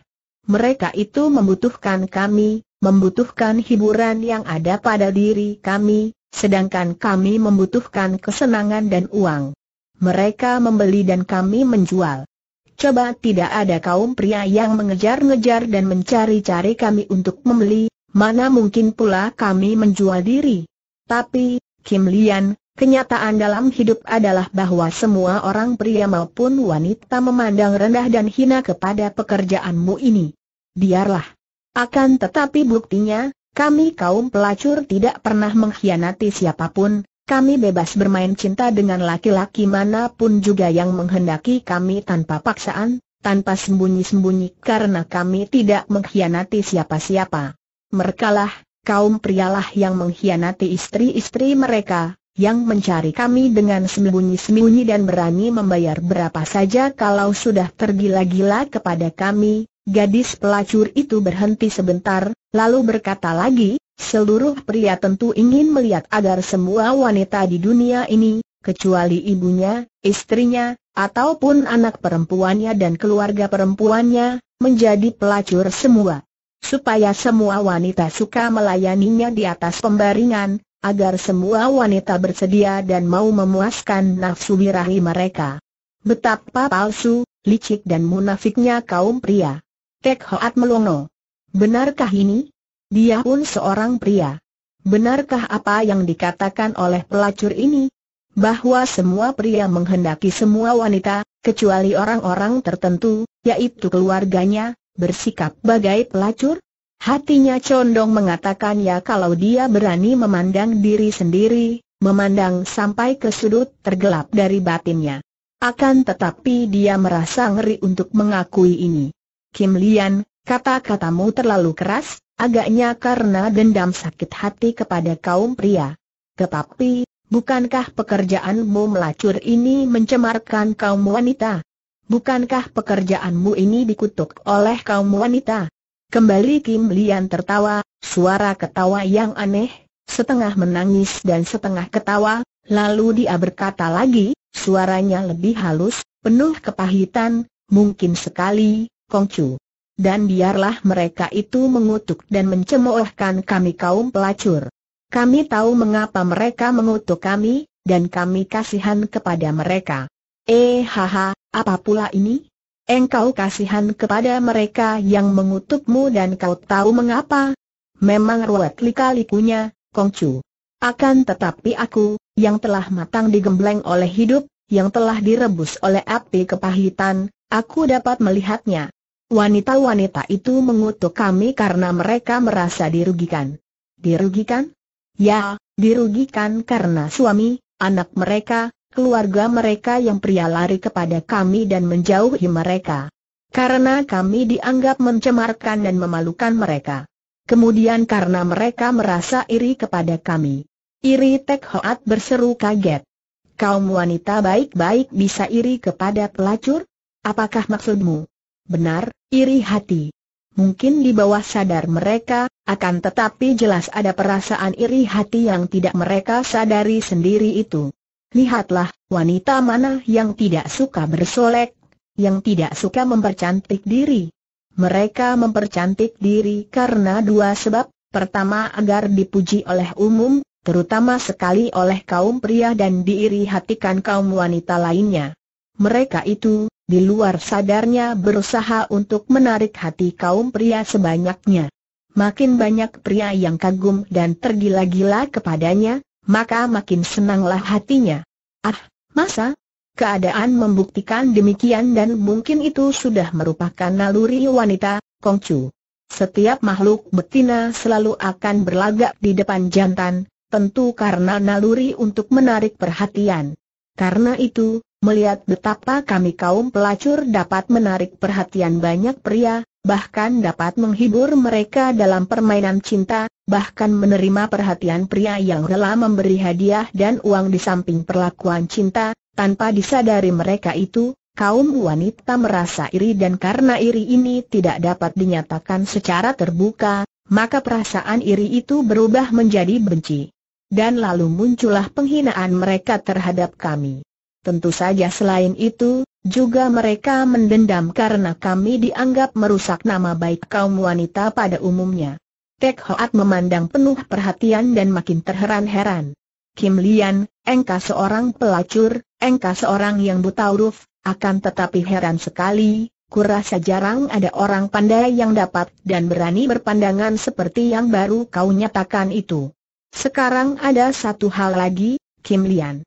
Mereka itu membutuhkan kami, membutuhkan hiburan yang ada pada diri kami, sedangkan kami membutuhkan kesenangan dan uang. Mereka membeli dan kami menjual. Coba tidak ada kaum pria yang mengejar-ngejar dan mencari-cari kami untuk membeli, mana mungkin pula kami menjual diri. Tapi, Kim Lian, kenyataan dalam hidup adalah bahwa semua orang pria maupun wanita memandang rendah dan hina kepada pekerjaanmu ini. Biarlah. Akan tetapi buktinya, kami kaum pelacur tidak pernah mengkhianati siapapun, kami bebas bermain cinta dengan laki-laki manapun juga yang menghendaki kami tanpa paksaan, tanpa sembunyi-sembunyi karena kami tidak mengkhianati siapa-siapa. Merekalah, kaum pria lah yang mengkhianati istri-istri mereka, yang mencari kami dengan sembunyi-sembunyi dan berani membayar berapa saja kalau sudah tergila-gila kepada kami, Gadis pelacur itu berhenti sebentar, lalu berkata lagi, seluruh pria tentu ingin melihat agar semua wanita di dunia ini, kecuali ibunya, istrinya, ataupun anak perempuannya dan keluarga perempuannya, menjadi pelacur semua. Supaya semua wanita suka melayaninya di atas pembaringan, agar semua wanita bersedia dan mau memuaskan nafsu birahi mereka. Betapa palsu, licik dan munafiknya kaum pria. Tek Hoat melongo. Benarkah ini? Dia pun seorang pria. Benarkah apa yang dikatakan oleh pelacur ini? Bahwa semua pria menghendaki semua wanita, kecuali orang-orang tertentu, yaitu keluarganya, bersikap bagai pelacur? Hatinya condong mengatakan ya kalau dia berani memandang diri sendiri, memandang sampai ke sudut tergelap dari batinnya. Akan tetapi dia merasa ngeri untuk mengakui ini. Kim Lian, kata-katamu terlalu keras, agaknya karena dendam sakit hati kepada kaum pria. Tetapi, bukankah pekerjaanmu melacur ini mencemarkan kaum wanita? Bukankah pekerjaanmu ini dikutuk oleh kaum wanita? Kembali Kim Lian tertawa, suara ketawa yang aneh, setengah menangis dan setengah ketawa, lalu dia berkata lagi, suaranya lebih halus, penuh kepahitan, mungkin sekali, Kongcu. Dan biarlah mereka itu mengutuk dan mencemoohkan kami kaum pelacur. Kami tahu mengapa mereka mengutuk kami, dan kami kasihan kepada mereka. Eh haha, apa pula ini? Engkau kasihan kepada mereka yang mengutukmu dan kau tahu mengapa? Memang ruwet lika-likunya, Kongcu. Akan tetapi aku, yang telah matang digembleng oleh hidup, yang telah direbus oleh api kepahitan, aku dapat melihatnya. Wanita-wanita itu mengutuk kami karena mereka merasa dirugikan. Dirugikan? Ya, dirugikan karena suami, anak mereka, keluarga mereka yang pria lari kepada kami dan menjauhi mereka. Karena kami dianggap mencemarkan dan memalukan mereka. Kemudian karena mereka merasa iri kepada kami. Iri Tek Hoat berseru kaget. Kaum wanita baik-baik bisa iri kepada pelacur? Apakah maksudmu? Benar, iri hati. Mungkin di bawah sadar mereka, akan tetapi jelas ada perasaan iri hati yang tidak mereka sadari sendiri itu. Lihatlah, wanita mana yang tidak suka bersolek, yang tidak suka mempercantik diri. Mereka mempercantik diri karena dua sebab, pertama agar dipuji oleh umum, terutama sekali oleh kaum pria dan diiri hatikan kaum wanita lainnya. Mereka itu, di luar sadarnya berusaha untuk menarik hati kaum pria sebanyaknya. Makin banyak pria yang kagum dan tergila-gila kepadanya, maka makin senanglah hatinya. Ah, masa? Keadaan membuktikan demikian dan mungkin itu sudah merupakan naluri wanita, Kongcu. Setiap makhluk betina selalu akan berlagak di depan jantan, tentu karena naluri untuk menarik perhatian. Karena itu, melihat betapa kami kaum pelacur dapat menarik perhatian banyak pria, bahkan dapat menghibur mereka dalam permainan cinta, bahkan menerima perhatian pria yang rela memberi hadiah dan uang di samping perlakuan cinta, tanpa disadari mereka itu, kaum wanita merasa iri dan karena iri ini tidak dapat dinyatakan secara terbuka, maka perasaan iri itu berubah menjadi benci. Dan lalu muncullah penghinaan mereka terhadap kami. Tentu saja selain itu, juga mereka mendendam karena kami dianggap merusak nama baik kaum wanita pada umumnya. Tek Hoat memandang penuh perhatian dan makin terheran-heran. Kim Lian, engkau seorang pelacur, engkau seorang yang buta huruf, akan tetapi heran sekali, kurasa jarang ada orang pandai yang dapat dan berani berpandangan seperti yang baru kau nyatakan itu. Sekarang ada satu hal lagi, Kim Lian.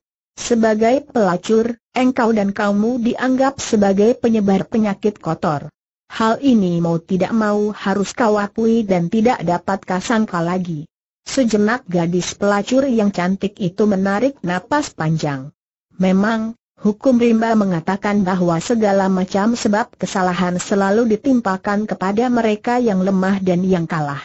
Sebagai pelacur, engkau dan kamu dianggap sebagai penyebar penyakit kotor. Hal ini mau tidak mau harus kau akui dan tidak dapat kasangka lagi. Sejenak gadis pelacur yang cantik itu menarik napas panjang. Memang, hukum rimba mengatakan bahwa segala macam sebab kesalahan selalu ditimpakan kepada mereka yang lemah dan yang kalah.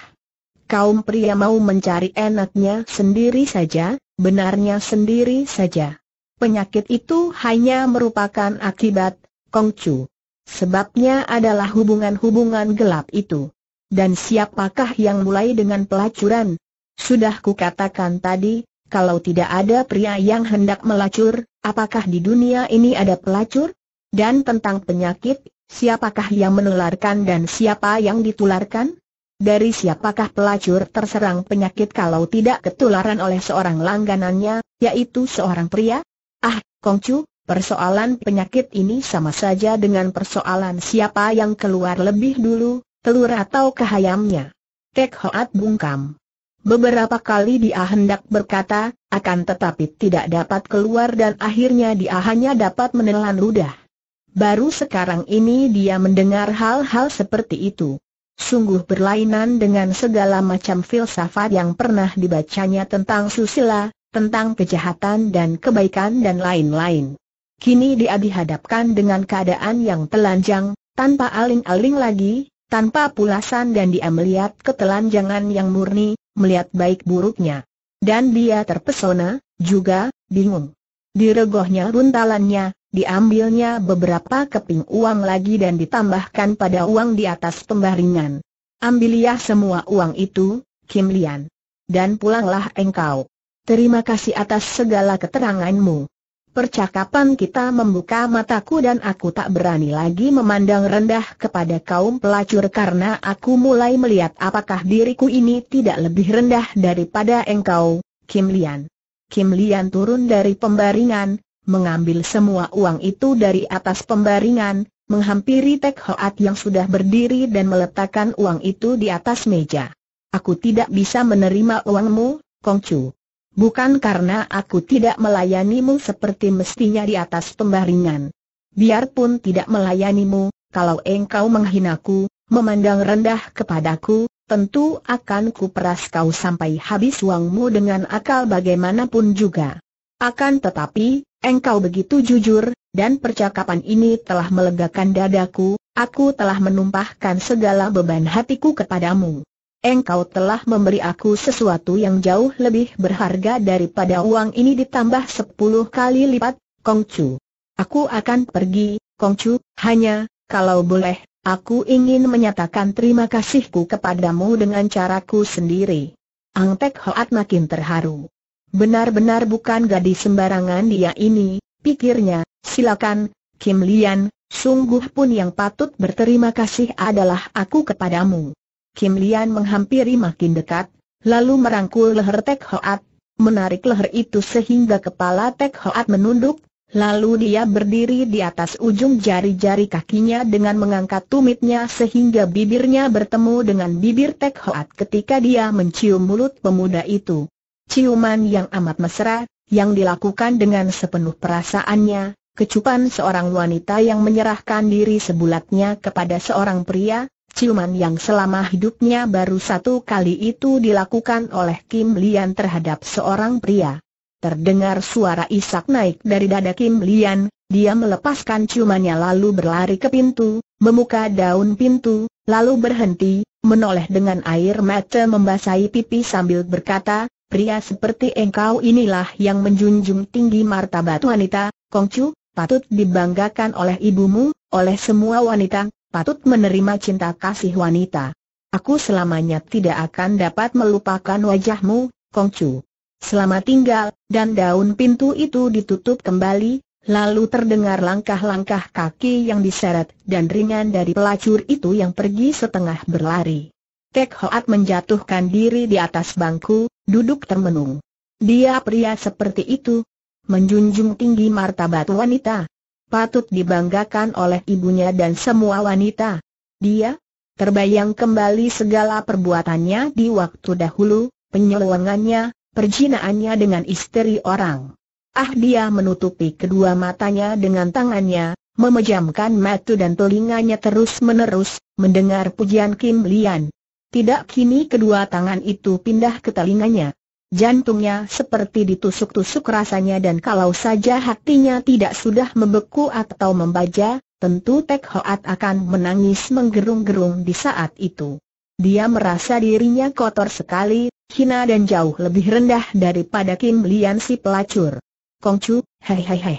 Kaum pria mau mencari enaknya sendiri saja, benarnya sendiri saja penyakit itu hanya merupakan akibat kongcu. Sebabnya adalah hubungan-hubungan gelap itu. Dan siapakah yang mulai dengan pelacuran? Sudah kukatakan tadi, kalau tidak ada pria yang hendak melacur, apakah di dunia ini ada pelacur? Dan tentang penyakit, siapakah yang menularkan dan siapa yang ditularkan? Dari siapakah pelacur terserang penyakit kalau tidak ketularan oleh seorang langganannya, yaitu seorang pria? Ah, Kongcu, persoalan penyakit ini sama saja dengan persoalan siapa yang keluar lebih dulu, telur atau kehayamnya. Tek Hoat bungkam. Beberapa kali dia hendak berkata, akan tetapi tidak dapat keluar dan akhirnya dia hanya dapat menelan ludah. Baru sekarang ini dia mendengar hal-hal seperti itu. Sungguh berlainan dengan segala macam filsafat yang pernah dibacanya tentang susila, tentang kejahatan dan kebaikan dan lain-lain. Kini dia dihadapkan dengan keadaan yang telanjang, tanpa aling-aling lagi, tanpa pulasan dan dia melihat ketelanjangan yang murni, melihat baik buruknya. Dan dia terpesona, juga, bingung. Diregohnya runtalannya, diambilnya beberapa keping uang lagi dan ditambahkan pada uang di atas pembaringan. Ambiliah ya semua uang itu, Kim Lian. Dan pulanglah engkau. Terima kasih atas segala keteranganmu. Percakapan kita membuka mataku dan aku tak berani lagi memandang rendah kepada kaum pelacur karena aku mulai melihat apakah diriku ini tidak lebih rendah daripada engkau, Kim Lian. Kim Lian turun dari pembaringan, mengambil semua uang itu dari atas pembaringan, menghampiri Tek Hoat yang sudah berdiri dan meletakkan uang itu di atas meja. Aku tidak bisa menerima uangmu, Kong Chu bukan karena aku tidak melayanimu seperti mestinya di atas pembaringan. Biarpun tidak melayanimu, kalau engkau menghinaku, memandang rendah kepadaku, tentu akan kuperas kau sampai habis uangmu dengan akal bagaimanapun juga. Akan tetapi, engkau begitu jujur, dan percakapan ini telah melegakan dadaku, aku telah menumpahkan segala beban hatiku kepadamu engkau telah memberi aku sesuatu yang jauh lebih berharga daripada uang ini ditambah sepuluh kali lipat, Kong Chu. Aku akan pergi, Kong Chu. hanya, kalau boleh, aku ingin menyatakan terima kasihku kepadamu dengan caraku sendiri. Ang Tek Hoat makin terharu. Benar-benar bukan gadis sembarangan dia ini, pikirnya, silakan, Kim Lian, sungguh pun yang patut berterima kasih adalah aku kepadamu. Kim Lian menghampiri makin dekat, lalu merangkul leher Tek Hoat, menarik leher itu sehingga kepala Tek Hoat menunduk, lalu dia berdiri di atas ujung jari-jari kakinya dengan mengangkat tumitnya sehingga bibirnya bertemu dengan bibir Tek Hoat ketika dia mencium mulut pemuda itu. Ciuman yang amat mesra, yang dilakukan dengan sepenuh perasaannya, kecupan seorang wanita yang menyerahkan diri sebulatnya kepada seorang pria, Ciuman yang selama hidupnya baru satu kali itu dilakukan oleh Kim Lian terhadap seorang pria. Terdengar suara isak naik dari dada Kim Lian, dia melepaskan ciumannya lalu berlari ke pintu, membuka daun pintu, lalu berhenti, menoleh dengan air mata membasahi pipi sambil berkata, Pria seperti engkau inilah yang menjunjung tinggi martabat wanita, Kongcu, patut dibanggakan oleh ibumu, oleh semua wanita, patut menerima cinta kasih wanita. Aku selamanya tidak akan dapat melupakan wajahmu, Kongcu. Selama tinggal, dan daun pintu itu ditutup kembali, lalu terdengar langkah-langkah kaki yang diseret dan ringan dari pelacur itu yang pergi setengah berlari. Tek Hoat menjatuhkan diri di atas bangku, duduk termenung. Dia pria seperti itu, menjunjung tinggi martabat wanita, patut dibanggakan oleh ibunya dan semua wanita. Dia terbayang kembali segala perbuatannya di waktu dahulu, penyelewengannya, perjinaannya dengan istri orang. Ah dia menutupi kedua matanya dengan tangannya, memejamkan mata dan telinganya terus-menerus, mendengar pujian Kim Lian. Tidak kini kedua tangan itu pindah ke telinganya. Jantungnya seperti ditusuk-tusuk rasanya dan kalau saja hatinya tidak sudah membeku atau membaja, tentu Tek Hoat akan menangis menggerung-gerung di saat itu. Dia merasa dirinya kotor sekali, hina dan jauh lebih rendah daripada Kim Lian si pelacur. Kong Chu, hei hei hei.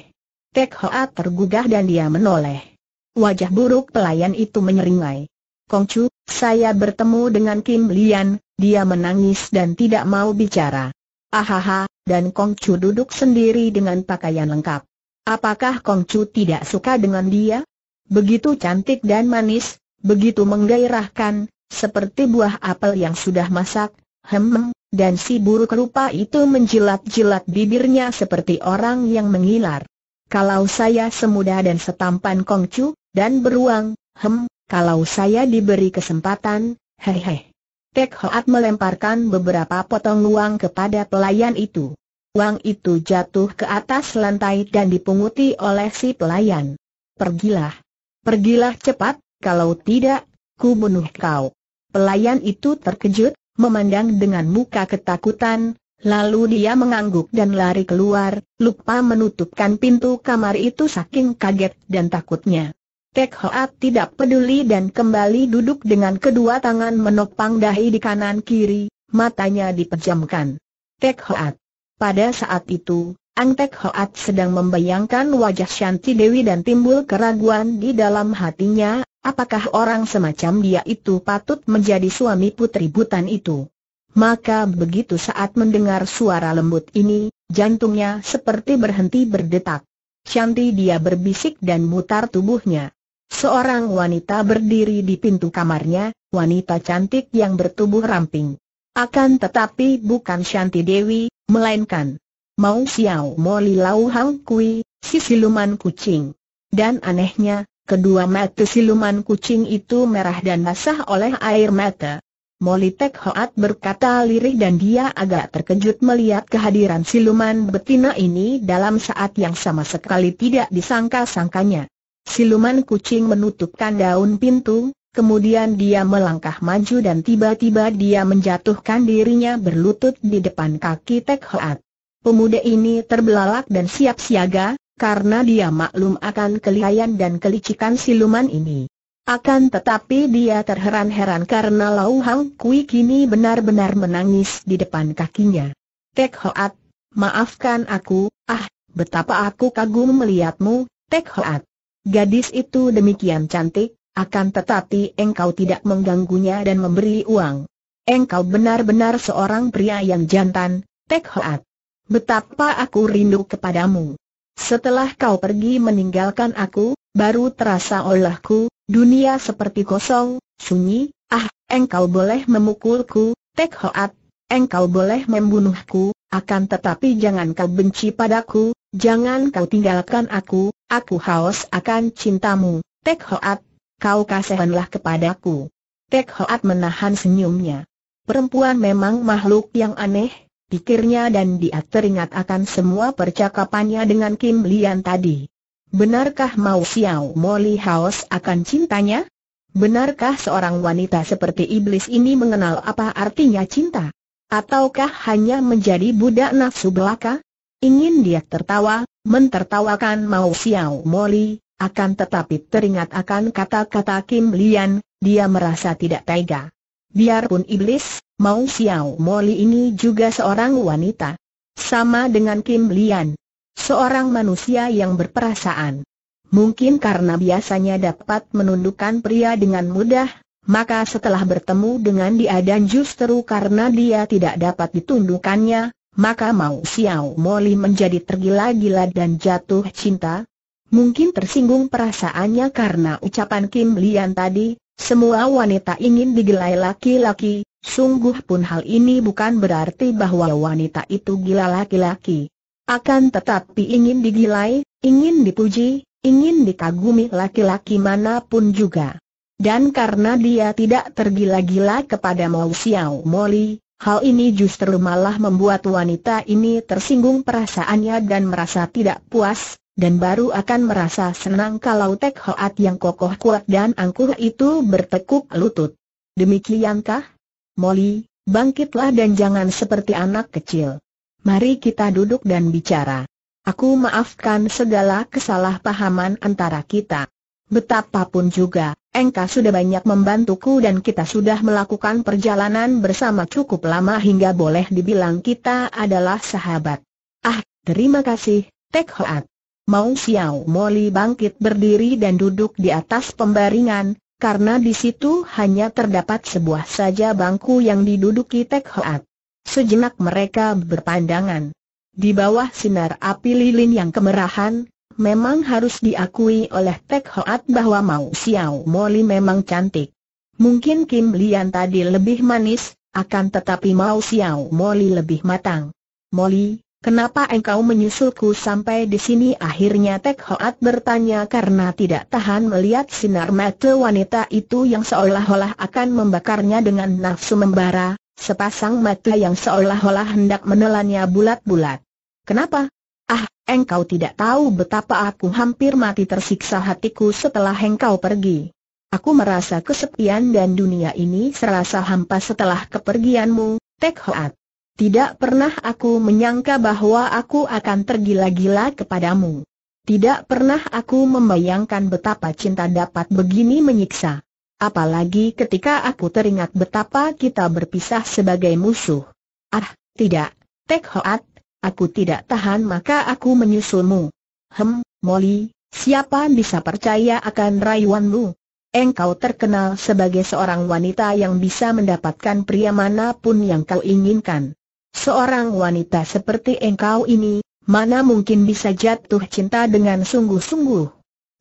Tek Hoat tergugah dan dia menoleh. Wajah buruk pelayan itu menyeringai. Kong Chu, saya bertemu dengan Kim Lian, dia menangis dan tidak mau bicara. Ahaha, dan Kong Chu duduk sendiri dengan pakaian lengkap. Apakah Kong Chu tidak suka dengan dia? Begitu cantik dan manis, begitu menggairahkan, seperti buah apel yang sudah masak, hem, dan si buruk rupa itu menjilat-jilat bibirnya seperti orang yang mengilar. Kalau saya semuda dan setampan Kong Chu, dan beruang, hem, kalau saya diberi kesempatan, hehehe. Tek Hoat melemparkan beberapa potong uang kepada pelayan itu. Uang itu jatuh ke atas lantai dan dipunguti oleh si pelayan. Pergilah. Pergilah cepat, kalau tidak, ku bunuh kau. Pelayan itu terkejut, memandang dengan muka ketakutan, Lalu dia mengangguk dan lari keluar, lupa menutupkan pintu kamar itu saking kaget dan takutnya. Tek Hoat tidak peduli dan kembali duduk dengan kedua tangan menopang dahi di kanan kiri, matanya dipejamkan. Tek Hoat. Pada saat itu, Ang Tek Hoat sedang membayangkan wajah Shanti Dewi dan timbul keraguan di dalam hatinya, apakah orang semacam dia itu patut menjadi suami putri butan itu. Maka begitu saat mendengar suara lembut ini, jantungnya seperti berhenti berdetak. Shanti dia berbisik dan mutar tubuhnya. Seorang wanita berdiri di pintu kamarnya, wanita cantik yang bertubuh ramping. Akan tetapi bukan Shanti Dewi, melainkan Mau Xiao Moli Lau Hang Kui, si siluman kucing. Dan anehnya, kedua mata siluman kucing itu merah dan basah oleh air mata. Moli Tek Hoat berkata lirik dan dia agak terkejut melihat kehadiran siluman betina ini dalam saat yang sama sekali tidak disangka-sangkanya. Siluman kucing menutupkan daun pintu, kemudian dia melangkah maju dan tiba-tiba dia menjatuhkan dirinya berlutut di depan kaki Tek Hoat. Pemuda ini terbelalak dan siap siaga, karena dia maklum akan kelihayan dan kelicikan siluman ini. Akan tetapi dia terheran-heran karena Lau Hang Kui kini benar-benar menangis di depan kakinya. Tek Hoat, maafkan aku, ah, betapa aku kagum melihatmu, Tek Hoat. Gadis itu demikian cantik, akan tetapi engkau tidak mengganggunya dan memberi uang. Engkau benar-benar seorang pria yang jantan, Tek Hoat. Betapa aku rindu kepadamu. Setelah kau pergi meninggalkan aku, baru terasa olahku, dunia seperti kosong, sunyi, ah, engkau boleh memukulku, Tek Hoat, engkau boleh membunuhku, akan tetapi jangan kau benci padaku, Jangan kau tinggalkan aku, aku haus akan cintamu, Tek Hoat, kau kasihanlah kepadaku. Tek Hoat menahan senyumnya. Perempuan memang makhluk yang aneh, pikirnya dan dia teringat akan semua percakapannya dengan Kim Lian tadi. Benarkah Mao Xiao molly haus akan cintanya? Benarkah seorang wanita seperti iblis ini mengenal apa artinya cinta? Ataukah hanya menjadi budak nafsu belaka? Ingin dia tertawa, mentertawakan Mao Xiao Moli, akan tetapi teringat akan kata-kata Kim Lian, dia merasa tidak tega. Biarpun iblis, Mao Xiao Moli ini juga seorang wanita. Sama dengan Kim Lian. Seorang manusia yang berperasaan. Mungkin karena biasanya dapat menundukkan pria dengan mudah, maka setelah bertemu dengan dia dan justru karena dia tidak dapat ditundukkannya, maka Mao Xiao Moli menjadi tergila-gila dan jatuh cinta? Mungkin tersinggung perasaannya karena ucapan Kim Lian tadi, semua wanita ingin digelai laki-laki, sungguh pun hal ini bukan berarti bahwa wanita itu gila laki-laki. Akan tetapi ingin digilai, ingin dipuji, ingin dikagumi laki-laki manapun juga. Dan karena dia tidak tergila-gila kepada Mao Xiao Moli, Hal ini justru malah membuat wanita ini tersinggung perasaannya dan merasa tidak puas, dan baru akan merasa senang kalau Tek Hoat yang kokoh kuat dan angkuh itu bertekuk lutut. Demikiankah? Molly, bangkitlah dan jangan seperti anak kecil. Mari kita duduk dan bicara. Aku maafkan segala kesalahpahaman antara kita. Betapapun juga, Engkau sudah banyak membantuku dan kita sudah melakukan perjalanan bersama cukup lama hingga boleh dibilang kita adalah sahabat. Ah, terima kasih, Tek Hoat. Mau Xiao Moli bangkit berdiri dan duduk di atas pembaringan, karena di situ hanya terdapat sebuah saja bangku yang diduduki Tek Hoat. Sejenak mereka berpandangan. Di bawah sinar api lilin yang kemerahan, Memang harus diakui oleh Pek Hoat bahwa Mau Xiao Moli memang cantik. Mungkin Kim Lian tadi lebih manis, akan tetapi Mau Xiao Moli lebih matang. Moli, Kenapa engkau menyusulku sampai di sini? Akhirnya Pek Hoat bertanya karena tidak tahan melihat sinar mata wanita itu yang seolah-olah akan membakarnya dengan nafsu membara, sepasang mata yang seolah-olah hendak menelannya bulat-bulat. Kenapa? Engkau tidak tahu betapa aku hampir mati tersiksa hatiku setelah engkau pergi. Aku merasa kesepian dan dunia ini serasa hampa setelah kepergianmu, Tek Hoat. Tidak pernah aku menyangka bahwa aku akan tergila-gila kepadamu. Tidak pernah aku membayangkan betapa cinta dapat begini menyiksa. Apalagi ketika aku teringat betapa kita berpisah sebagai musuh. Ah, tidak, Tek Hoat, Aku tidak tahan maka aku menyusulmu. Hem, Molly, siapa bisa percaya akan rayuanmu? Engkau terkenal sebagai seorang wanita yang bisa mendapatkan pria manapun yang kau inginkan. Seorang wanita seperti engkau ini, mana mungkin bisa jatuh cinta dengan sungguh-sungguh.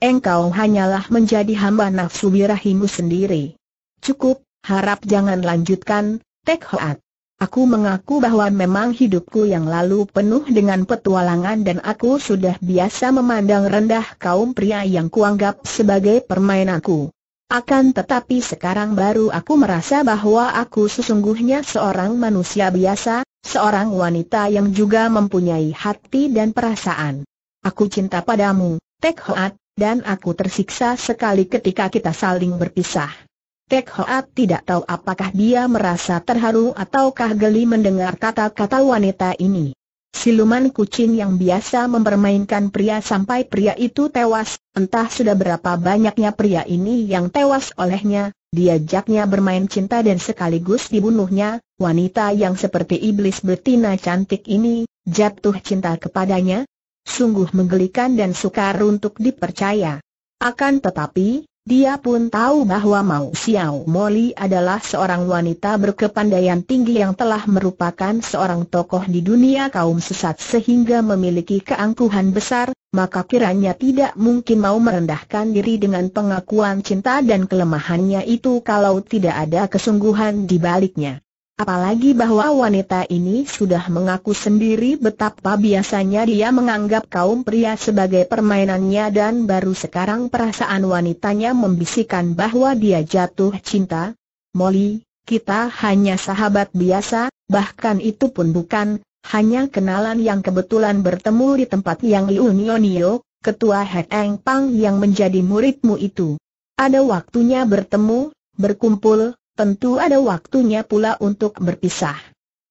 Engkau hanyalah menjadi hamba nafsu birahimu sendiri. Cukup, harap jangan lanjutkan, Tek Hoat. Aku mengaku bahwa memang hidupku yang lalu penuh dengan petualangan dan aku sudah biasa memandang rendah kaum pria yang kuanggap sebagai permainanku. Akan tetapi sekarang baru aku merasa bahwa aku sesungguhnya seorang manusia biasa, seorang wanita yang juga mempunyai hati dan perasaan. Aku cinta padamu, Tek Hoat, dan aku tersiksa sekali ketika kita saling berpisah. Tek Hoat tidak tahu apakah dia merasa terharu ataukah geli mendengar kata-kata wanita ini. Siluman kucing yang biasa mempermainkan pria sampai pria itu tewas, entah sudah berapa banyaknya pria ini yang tewas olehnya, diajaknya bermain cinta dan sekaligus dibunuhnya, wanita yang seperti iblis betina cantik ini, jatuh cinta kepadanya, sungguh menggelikan dan sukar untuk dipercaya. Akan tetapi, dia pun tahu bahwa Mau Xiao Moli adalah seorang wanita berkepandaian tinggi yang telah merupakan seorang tokoh di dunia kaum sesat sehingga memiliki keangkuhan besar, maka kiranya tidak mungkin mau merendahkan diri dengan pengakuan cinta dan kelemahannya itu kalau tidak ada kesungguhan di baliknya. Apalagi bahwa wanita ini sudah mengaku sendiri betapa biasanya dia menganggap kaum pria sebagai permainannya dan baru sekarang perasaan wanitanya membisikkan bahwa dia jatuh cinta. Molly, kita hanya sahabat biasa, bahkan itu pun bukan, hanya kenalan yang kebetulan bertemu di tempat yang Liu ketua Hek Pang yang menjadi muridmu itu. Ada waktunya bertemu, berkumpul, Tentu ada waktunya pula untuk berpisah.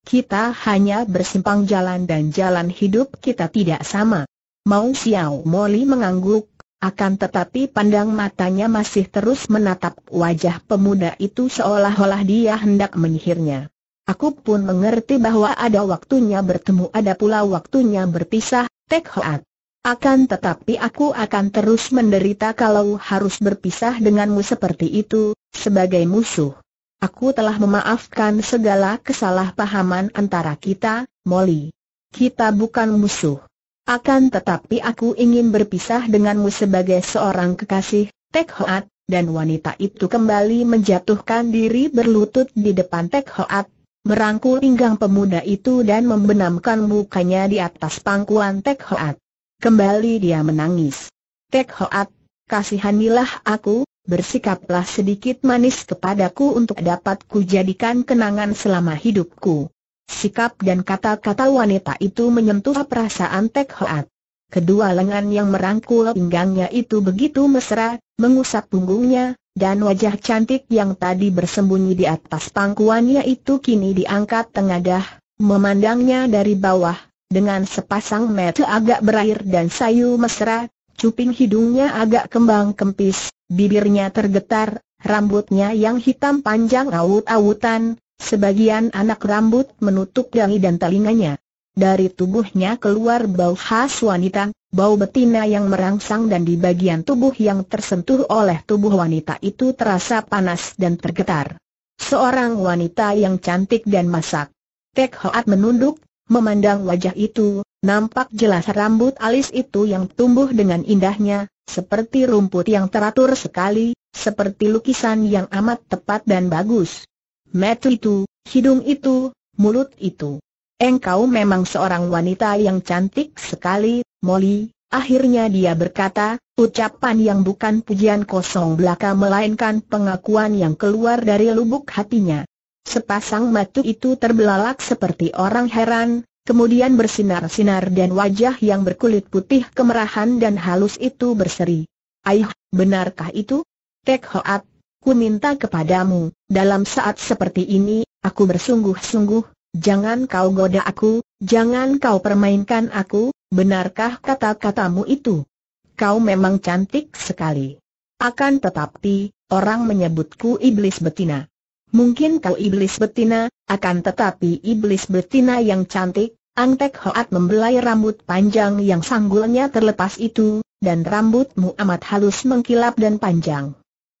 Kita hanya bersimpang jalan dan jalan hidup kita tidak sama. Mau Xiao Moli mengangguk, akan tetapi pandang matanya masih terus menatap wajah pemuda itu seolah-olah dia hendak menyihirnya. Aku pun mengerti bahwa ada waktunya bertemu ada pula waktunya berpisah, Tek Hoat. Akan tetapi aku akan terus menderita kalau harus berpisah denganmu seperti itu, sebagai musuh. Aku telah memaafkan segala kesalahpahaman antara kita, Molly. Kita bukan musuh. Akan tetapi aku ingin berpisah denganmu sebagai seorang kekasih, Tek Hoat, dan wanita itu kembali menjatuhkan diri berlutut di depan Tek Hoat, merangkul pinggang pemuda itu dan membenamkan mukanya di atas pangkuan Tek Hoat. Kembali dia menangis. Tek Hoat, kasihanilah aku, bersikaplah sedikit manis kepadaku untuk dapat kujadikan kenangan selama hidupku. Sikap dan kata-kata wanita itu menyentuh perasaan Tek Hoat. Kedua lengan yang merangkul pinggangnya itu begitu mesra, mengusap punggungnya, dan wajah cantik yang tadi bersembunyi di atas pangkuannya itu kini diangkat tengadah, memandangnya dari bawah, dengan sepasang mata agak berair dan sayu mesra, Cuping hidungnya agak kembang kempis, bibirnya tergetar, rambutnya yang hitam panjang awut-awutan, sebagian anak rambut menutup dahi dan telinganya. Dari tubuhnya keluar bau khas wanita, bau betina yang merangsang dan di bagian tubuh yang tersentuh oleh tubuh wanita itu terasa panas dan tergetar. Seorang wanita yang cantik dan masak. Tek Hoat menunduk, memandang wajah itu, Nampak jelas rambut alis itu yang tumbuh dengan indahnya, seperti rumput yang teratur sekali, seperti lukisan yang amat tepat dan bagus. Mata itu, hidung itu, mulut itu. Engkau memang seorang wanita yang cantik sekali, Molly. Akhirnya dia berkata, ucapan yang bukan pujian kosong belaka melainkan pengakuan yang keluar dari lubuk hatinya. Sepasang mata itu terbelalak seperti orang heran, kemudian bersinar-sinar dan wajah yang berkulit putih kemerahan dan halus itu berseri. Aih, benarkah itu? Tek Hoat, ku minta kepadamu, dalam saat seperti ini, aku bersungguh-sungguh, jangan kau goda aku, jangan kau permainkan aku, benarkah kata-katamu itu? Kau memang cantik sekali. Akan tetapi, orang menyebutku iblis betina. Mungkin kau iblis betina, akan tetapi iblis betina yang cantik, Antek Hoat membelai rambut panjang yang sanggulnya terlepas itu, dan rambutmu amat halus mengkilap dan panjang.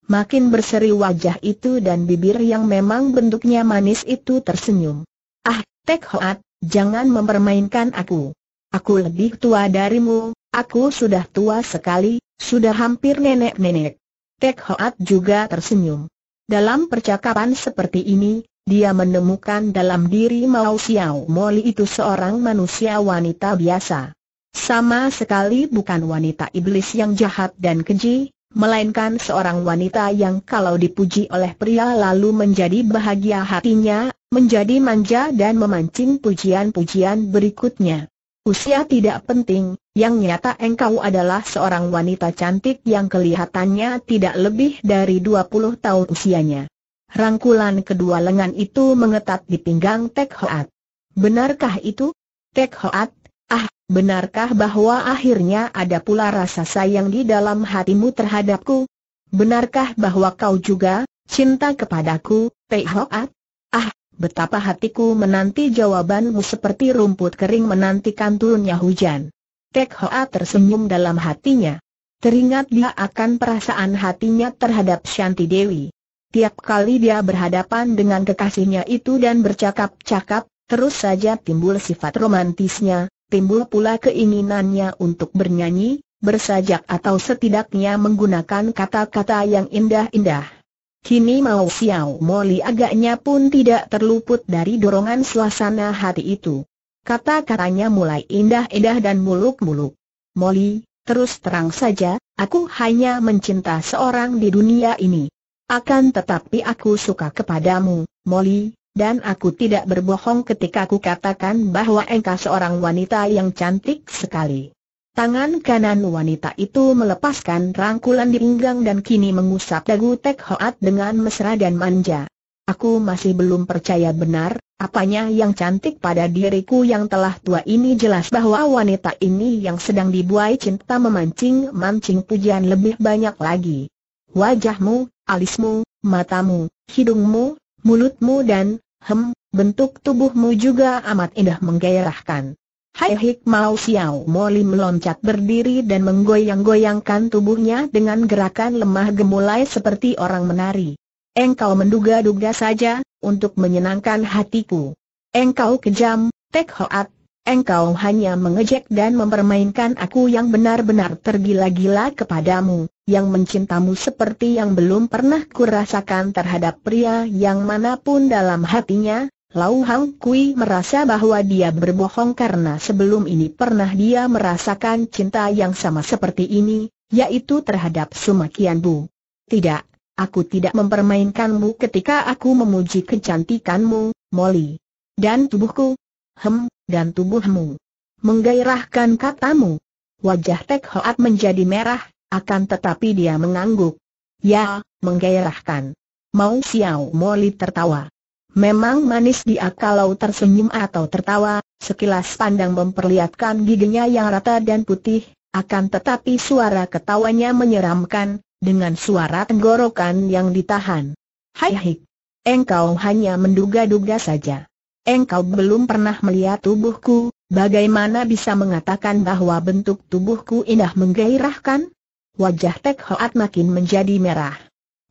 Makin berseri wajah itu dan bibir yang memang bentuknya manis itu tersenyum. Ah, Tek Hoat, jangan mempermainkan aku. Aku lebih tua darimu, aku sudah tua sekali, sudah hampir nenek-nenek. Tek Hoat juga tersenyum. Dalam percakapan seperti ini, dia menemukan dalam diri Mao Xiao Moli itu seorang manusia wanita biasa. Sama sekali bukan wanita iblis yang jahat dan keji, melainkan seorang wanita yang kalau dipuji oleh pria lalu menjadi bahagia hatinya, menjadi manja dan memancing pujian-pujian berikutnya. Usia tidak penting, yang nyata engkau adalah seorang wanita cantik yang kelihatannya tidak lebih dari 20 tahun usianya. Rangkulan kedua lengan itu mengetat di pinggang Tek Hoat. Benarkah itu? Tek Hoat, ah, benarkah bahwa akhirnya ada pula rasa sayang di dalam hatimu terhadapku? Benarkah bahwa kau juga cinta kepadaku, Tek Hoat? Ah, betapa hatiku menanti jawabanmu seperti rumput kering menantikan turunnya hujan. Tek Hoat tersenyum dalam hatinya. Teringat dia akan perasaan hatinya terhadap Shanti Dewi. Tiap kali dia berhadapan dengan kekasihnya itu dan bercakap-cakap, terus saja timbul sifat romantisnya, timbul pula keinginannya untuk bernyanyi, bersajak atau setidaknya menggunakan kata-kata yang indah-indah. Kini Mao Xiao Moli agaknya pun tidak terluput dari dorongan suasana hati itu. Kata-katanya mulai indah-indah dan muluk-muluk. Moli, terus terang saja, aku hanya mencinta seorang di dunia ini. Akan tetapi aku suka kepadamu, Molly, dan aku tidak berbohong ketika aku katakan bahwa engkau seorang wanita yang cantik sekali. Tangan kanan wanita itu melepaskan rangkulan di pinggang dan kini mengusap dagu Tek Hoat dengan mesra dan manja. Aku masih belum percaya benar, apanya yang cantik pada diriku yang telah tua ini jelas bahwa wanita ini yang sedang dibuai cinta memancing-mancing pujian lebih banyak lagi. Wajahmu, alismu, matamu, hidungmu, mulutmu dan, hem, bentuk tubuhmu juga amat indah menggairahkan. Hai Hik Mao Xiao Moli meloncat berdiri dan menggoyang-goyangkan tubuhnya dengan gerakan lemah gemulai seperti orang menari. Engkau menduga-duga saja, untuk menyenangkan hatiku. Engkau kejam, Tek Hoat, engkau hanya mengejek dan mempermainkan aku yang benar-benar tergila-gila kepadamu, yang mencintamu seperti yang belum pernah kurasakan terhadap pria yang manapun dalam hatinya. Lau Hang Kui merasa bahwa dia berbohong karena sebelum ini pernah dia merasakan cinta yang sama seperti ini, yaitu terhadap Sumakian Bu. Tidak, aku tidak mempermainkanmu ketika aku memuji kecantikanmu, Molly. Dan tubuhku, Hem, dan tubuhmu. Menggairahkan katamu. Wajah Tek Hoat menjadi merah, akan tetapi dia mengangguk. Ya, menggairahkan. Mau Xiao Moli tertawa. Memang manis dia kalau tersenyum atau tertawa, sekilas pandang memperlihatkan giginya yang rata dan putih, akan tetapi suara ketawanya menyeramkan, dengan suara tenggorokan yang ditahan. Hai hik, engkau hanya menduga-duga saja engkau belum pernah melihat tubuhku, bagaimana bisa mengatakan bahwa bentuk tubuhku indah menggairahkan? Wajah Tek Hoat makin menjadi merah.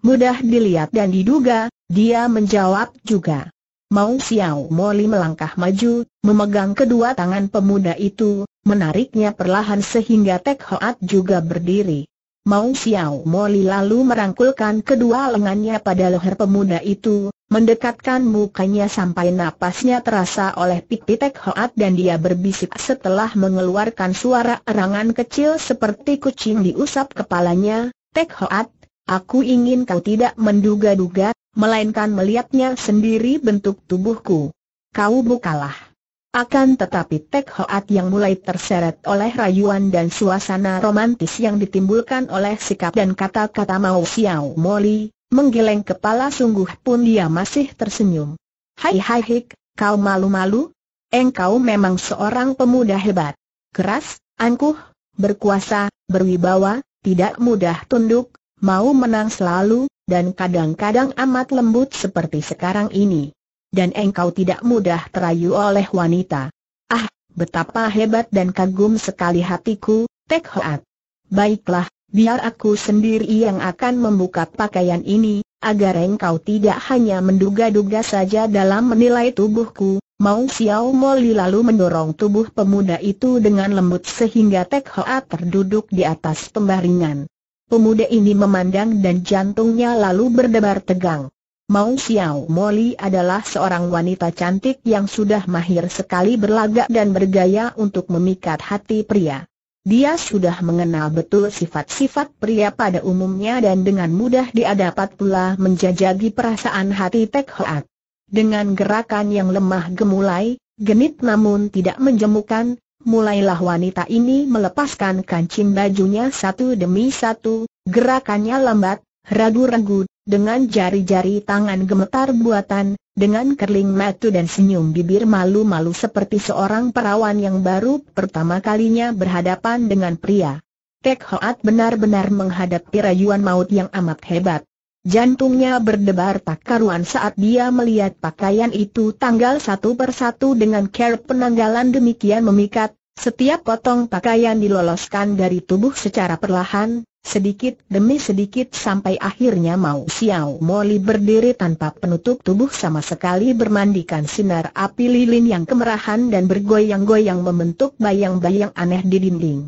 Mudah dilihat dan diduga, dia menjawab juga. Mau Xiao Moli melangkah maju, memegang kedua tangan pemuda itu, menariknya perlahan sehingga Tek Hoat juga berdiri. Mau Xiao Moli lalu merangkulkan kedua lengannya pada leher pemuda itu, mendekatkan mukanya sampai napasnya terasa oleh Pipitek Hoat dan dia berbisik setelah mengeluarkan suara erangan kecil seperti kucing diusap kepalanya, Tek Hoat, aku ingin kau tidak menduga-duga, melainkan melihatnya sendiri bentuk tubuhku. Kau bukalah. Akan tetapi Tek Hoat yang mulai terseret oleh rayuan dan suasana romantis yang ditimbulkan oleh sikap dan kata-kata Mao Xiao Moli, menggeleng kepala sungguh pun dia masih tersenyum. Hai hai hik, kau malu-malu? Engkau memang seorang pemuda hebat. Keras, angkuh, berkuasa, berwibawa, tidak mudah tunduk, mau menang selalu, dan kadang-kadang amat lembut seperti sekarang ini. Dan engkau tidak mudah terayu oleh wanita. Ah, betapa hebat dan kagum sekali hatiku, Tek Hoat. Baiklah, biar aku sendiri yang akan membuka pakaian ini, agar engkau tidak hanya menduga-duga saja dalam menilai tubuhku. Mau Xiao Moli lalu mendorong tubuh pemuda itu dengan lembut sehingga Tek Hoa terduduk di atas pembaringan. Pemuda ini memandang dan jantungnya lalu berdebar tegang. Mau Xiao Moli adalah seorang wanita cantik yang sudah mahir sekali berlagak dan bergaya untuk memikat hati pria. Dia sudah mengenal betul sifat-sifat pria pada umumnya dan dengan mudah dia dapat pula menjajagi perasaan hati Tek Hoat. Dengan gerakan yang lemah gemulai, genit namun tidak menjemukan, mulailah wanita ini melepaskan kancing bajunya satu demi satu, gerakannya lambat, ragu-ragu, dengan jari-jari tangan gemetar buatan, dengan kerling matu dan senyum bibir malu-malu seperti seorang perawan yang baru pertama kalinya berhadapan dengan pria. Tek Hoat benar-benar menghadapi rayuan maut yang amat hebat. Jantungnya berdebar tak karuan saat dia melihat pakaian itu tanggal satu persatu dengan care penanggalan demikian memikat, setiap potong pakaian diloloskan dari tubuh secara perlahan, sedikit demi sedikit sampai akhirnya Mau Xiao Moli berdiri tanpa penutup tubuh sama sekali bermandikan sinar api lilin yang kemerahan dan bergoyang-goyang membentuk bayang-bayang aneh di dinding.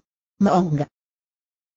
Mau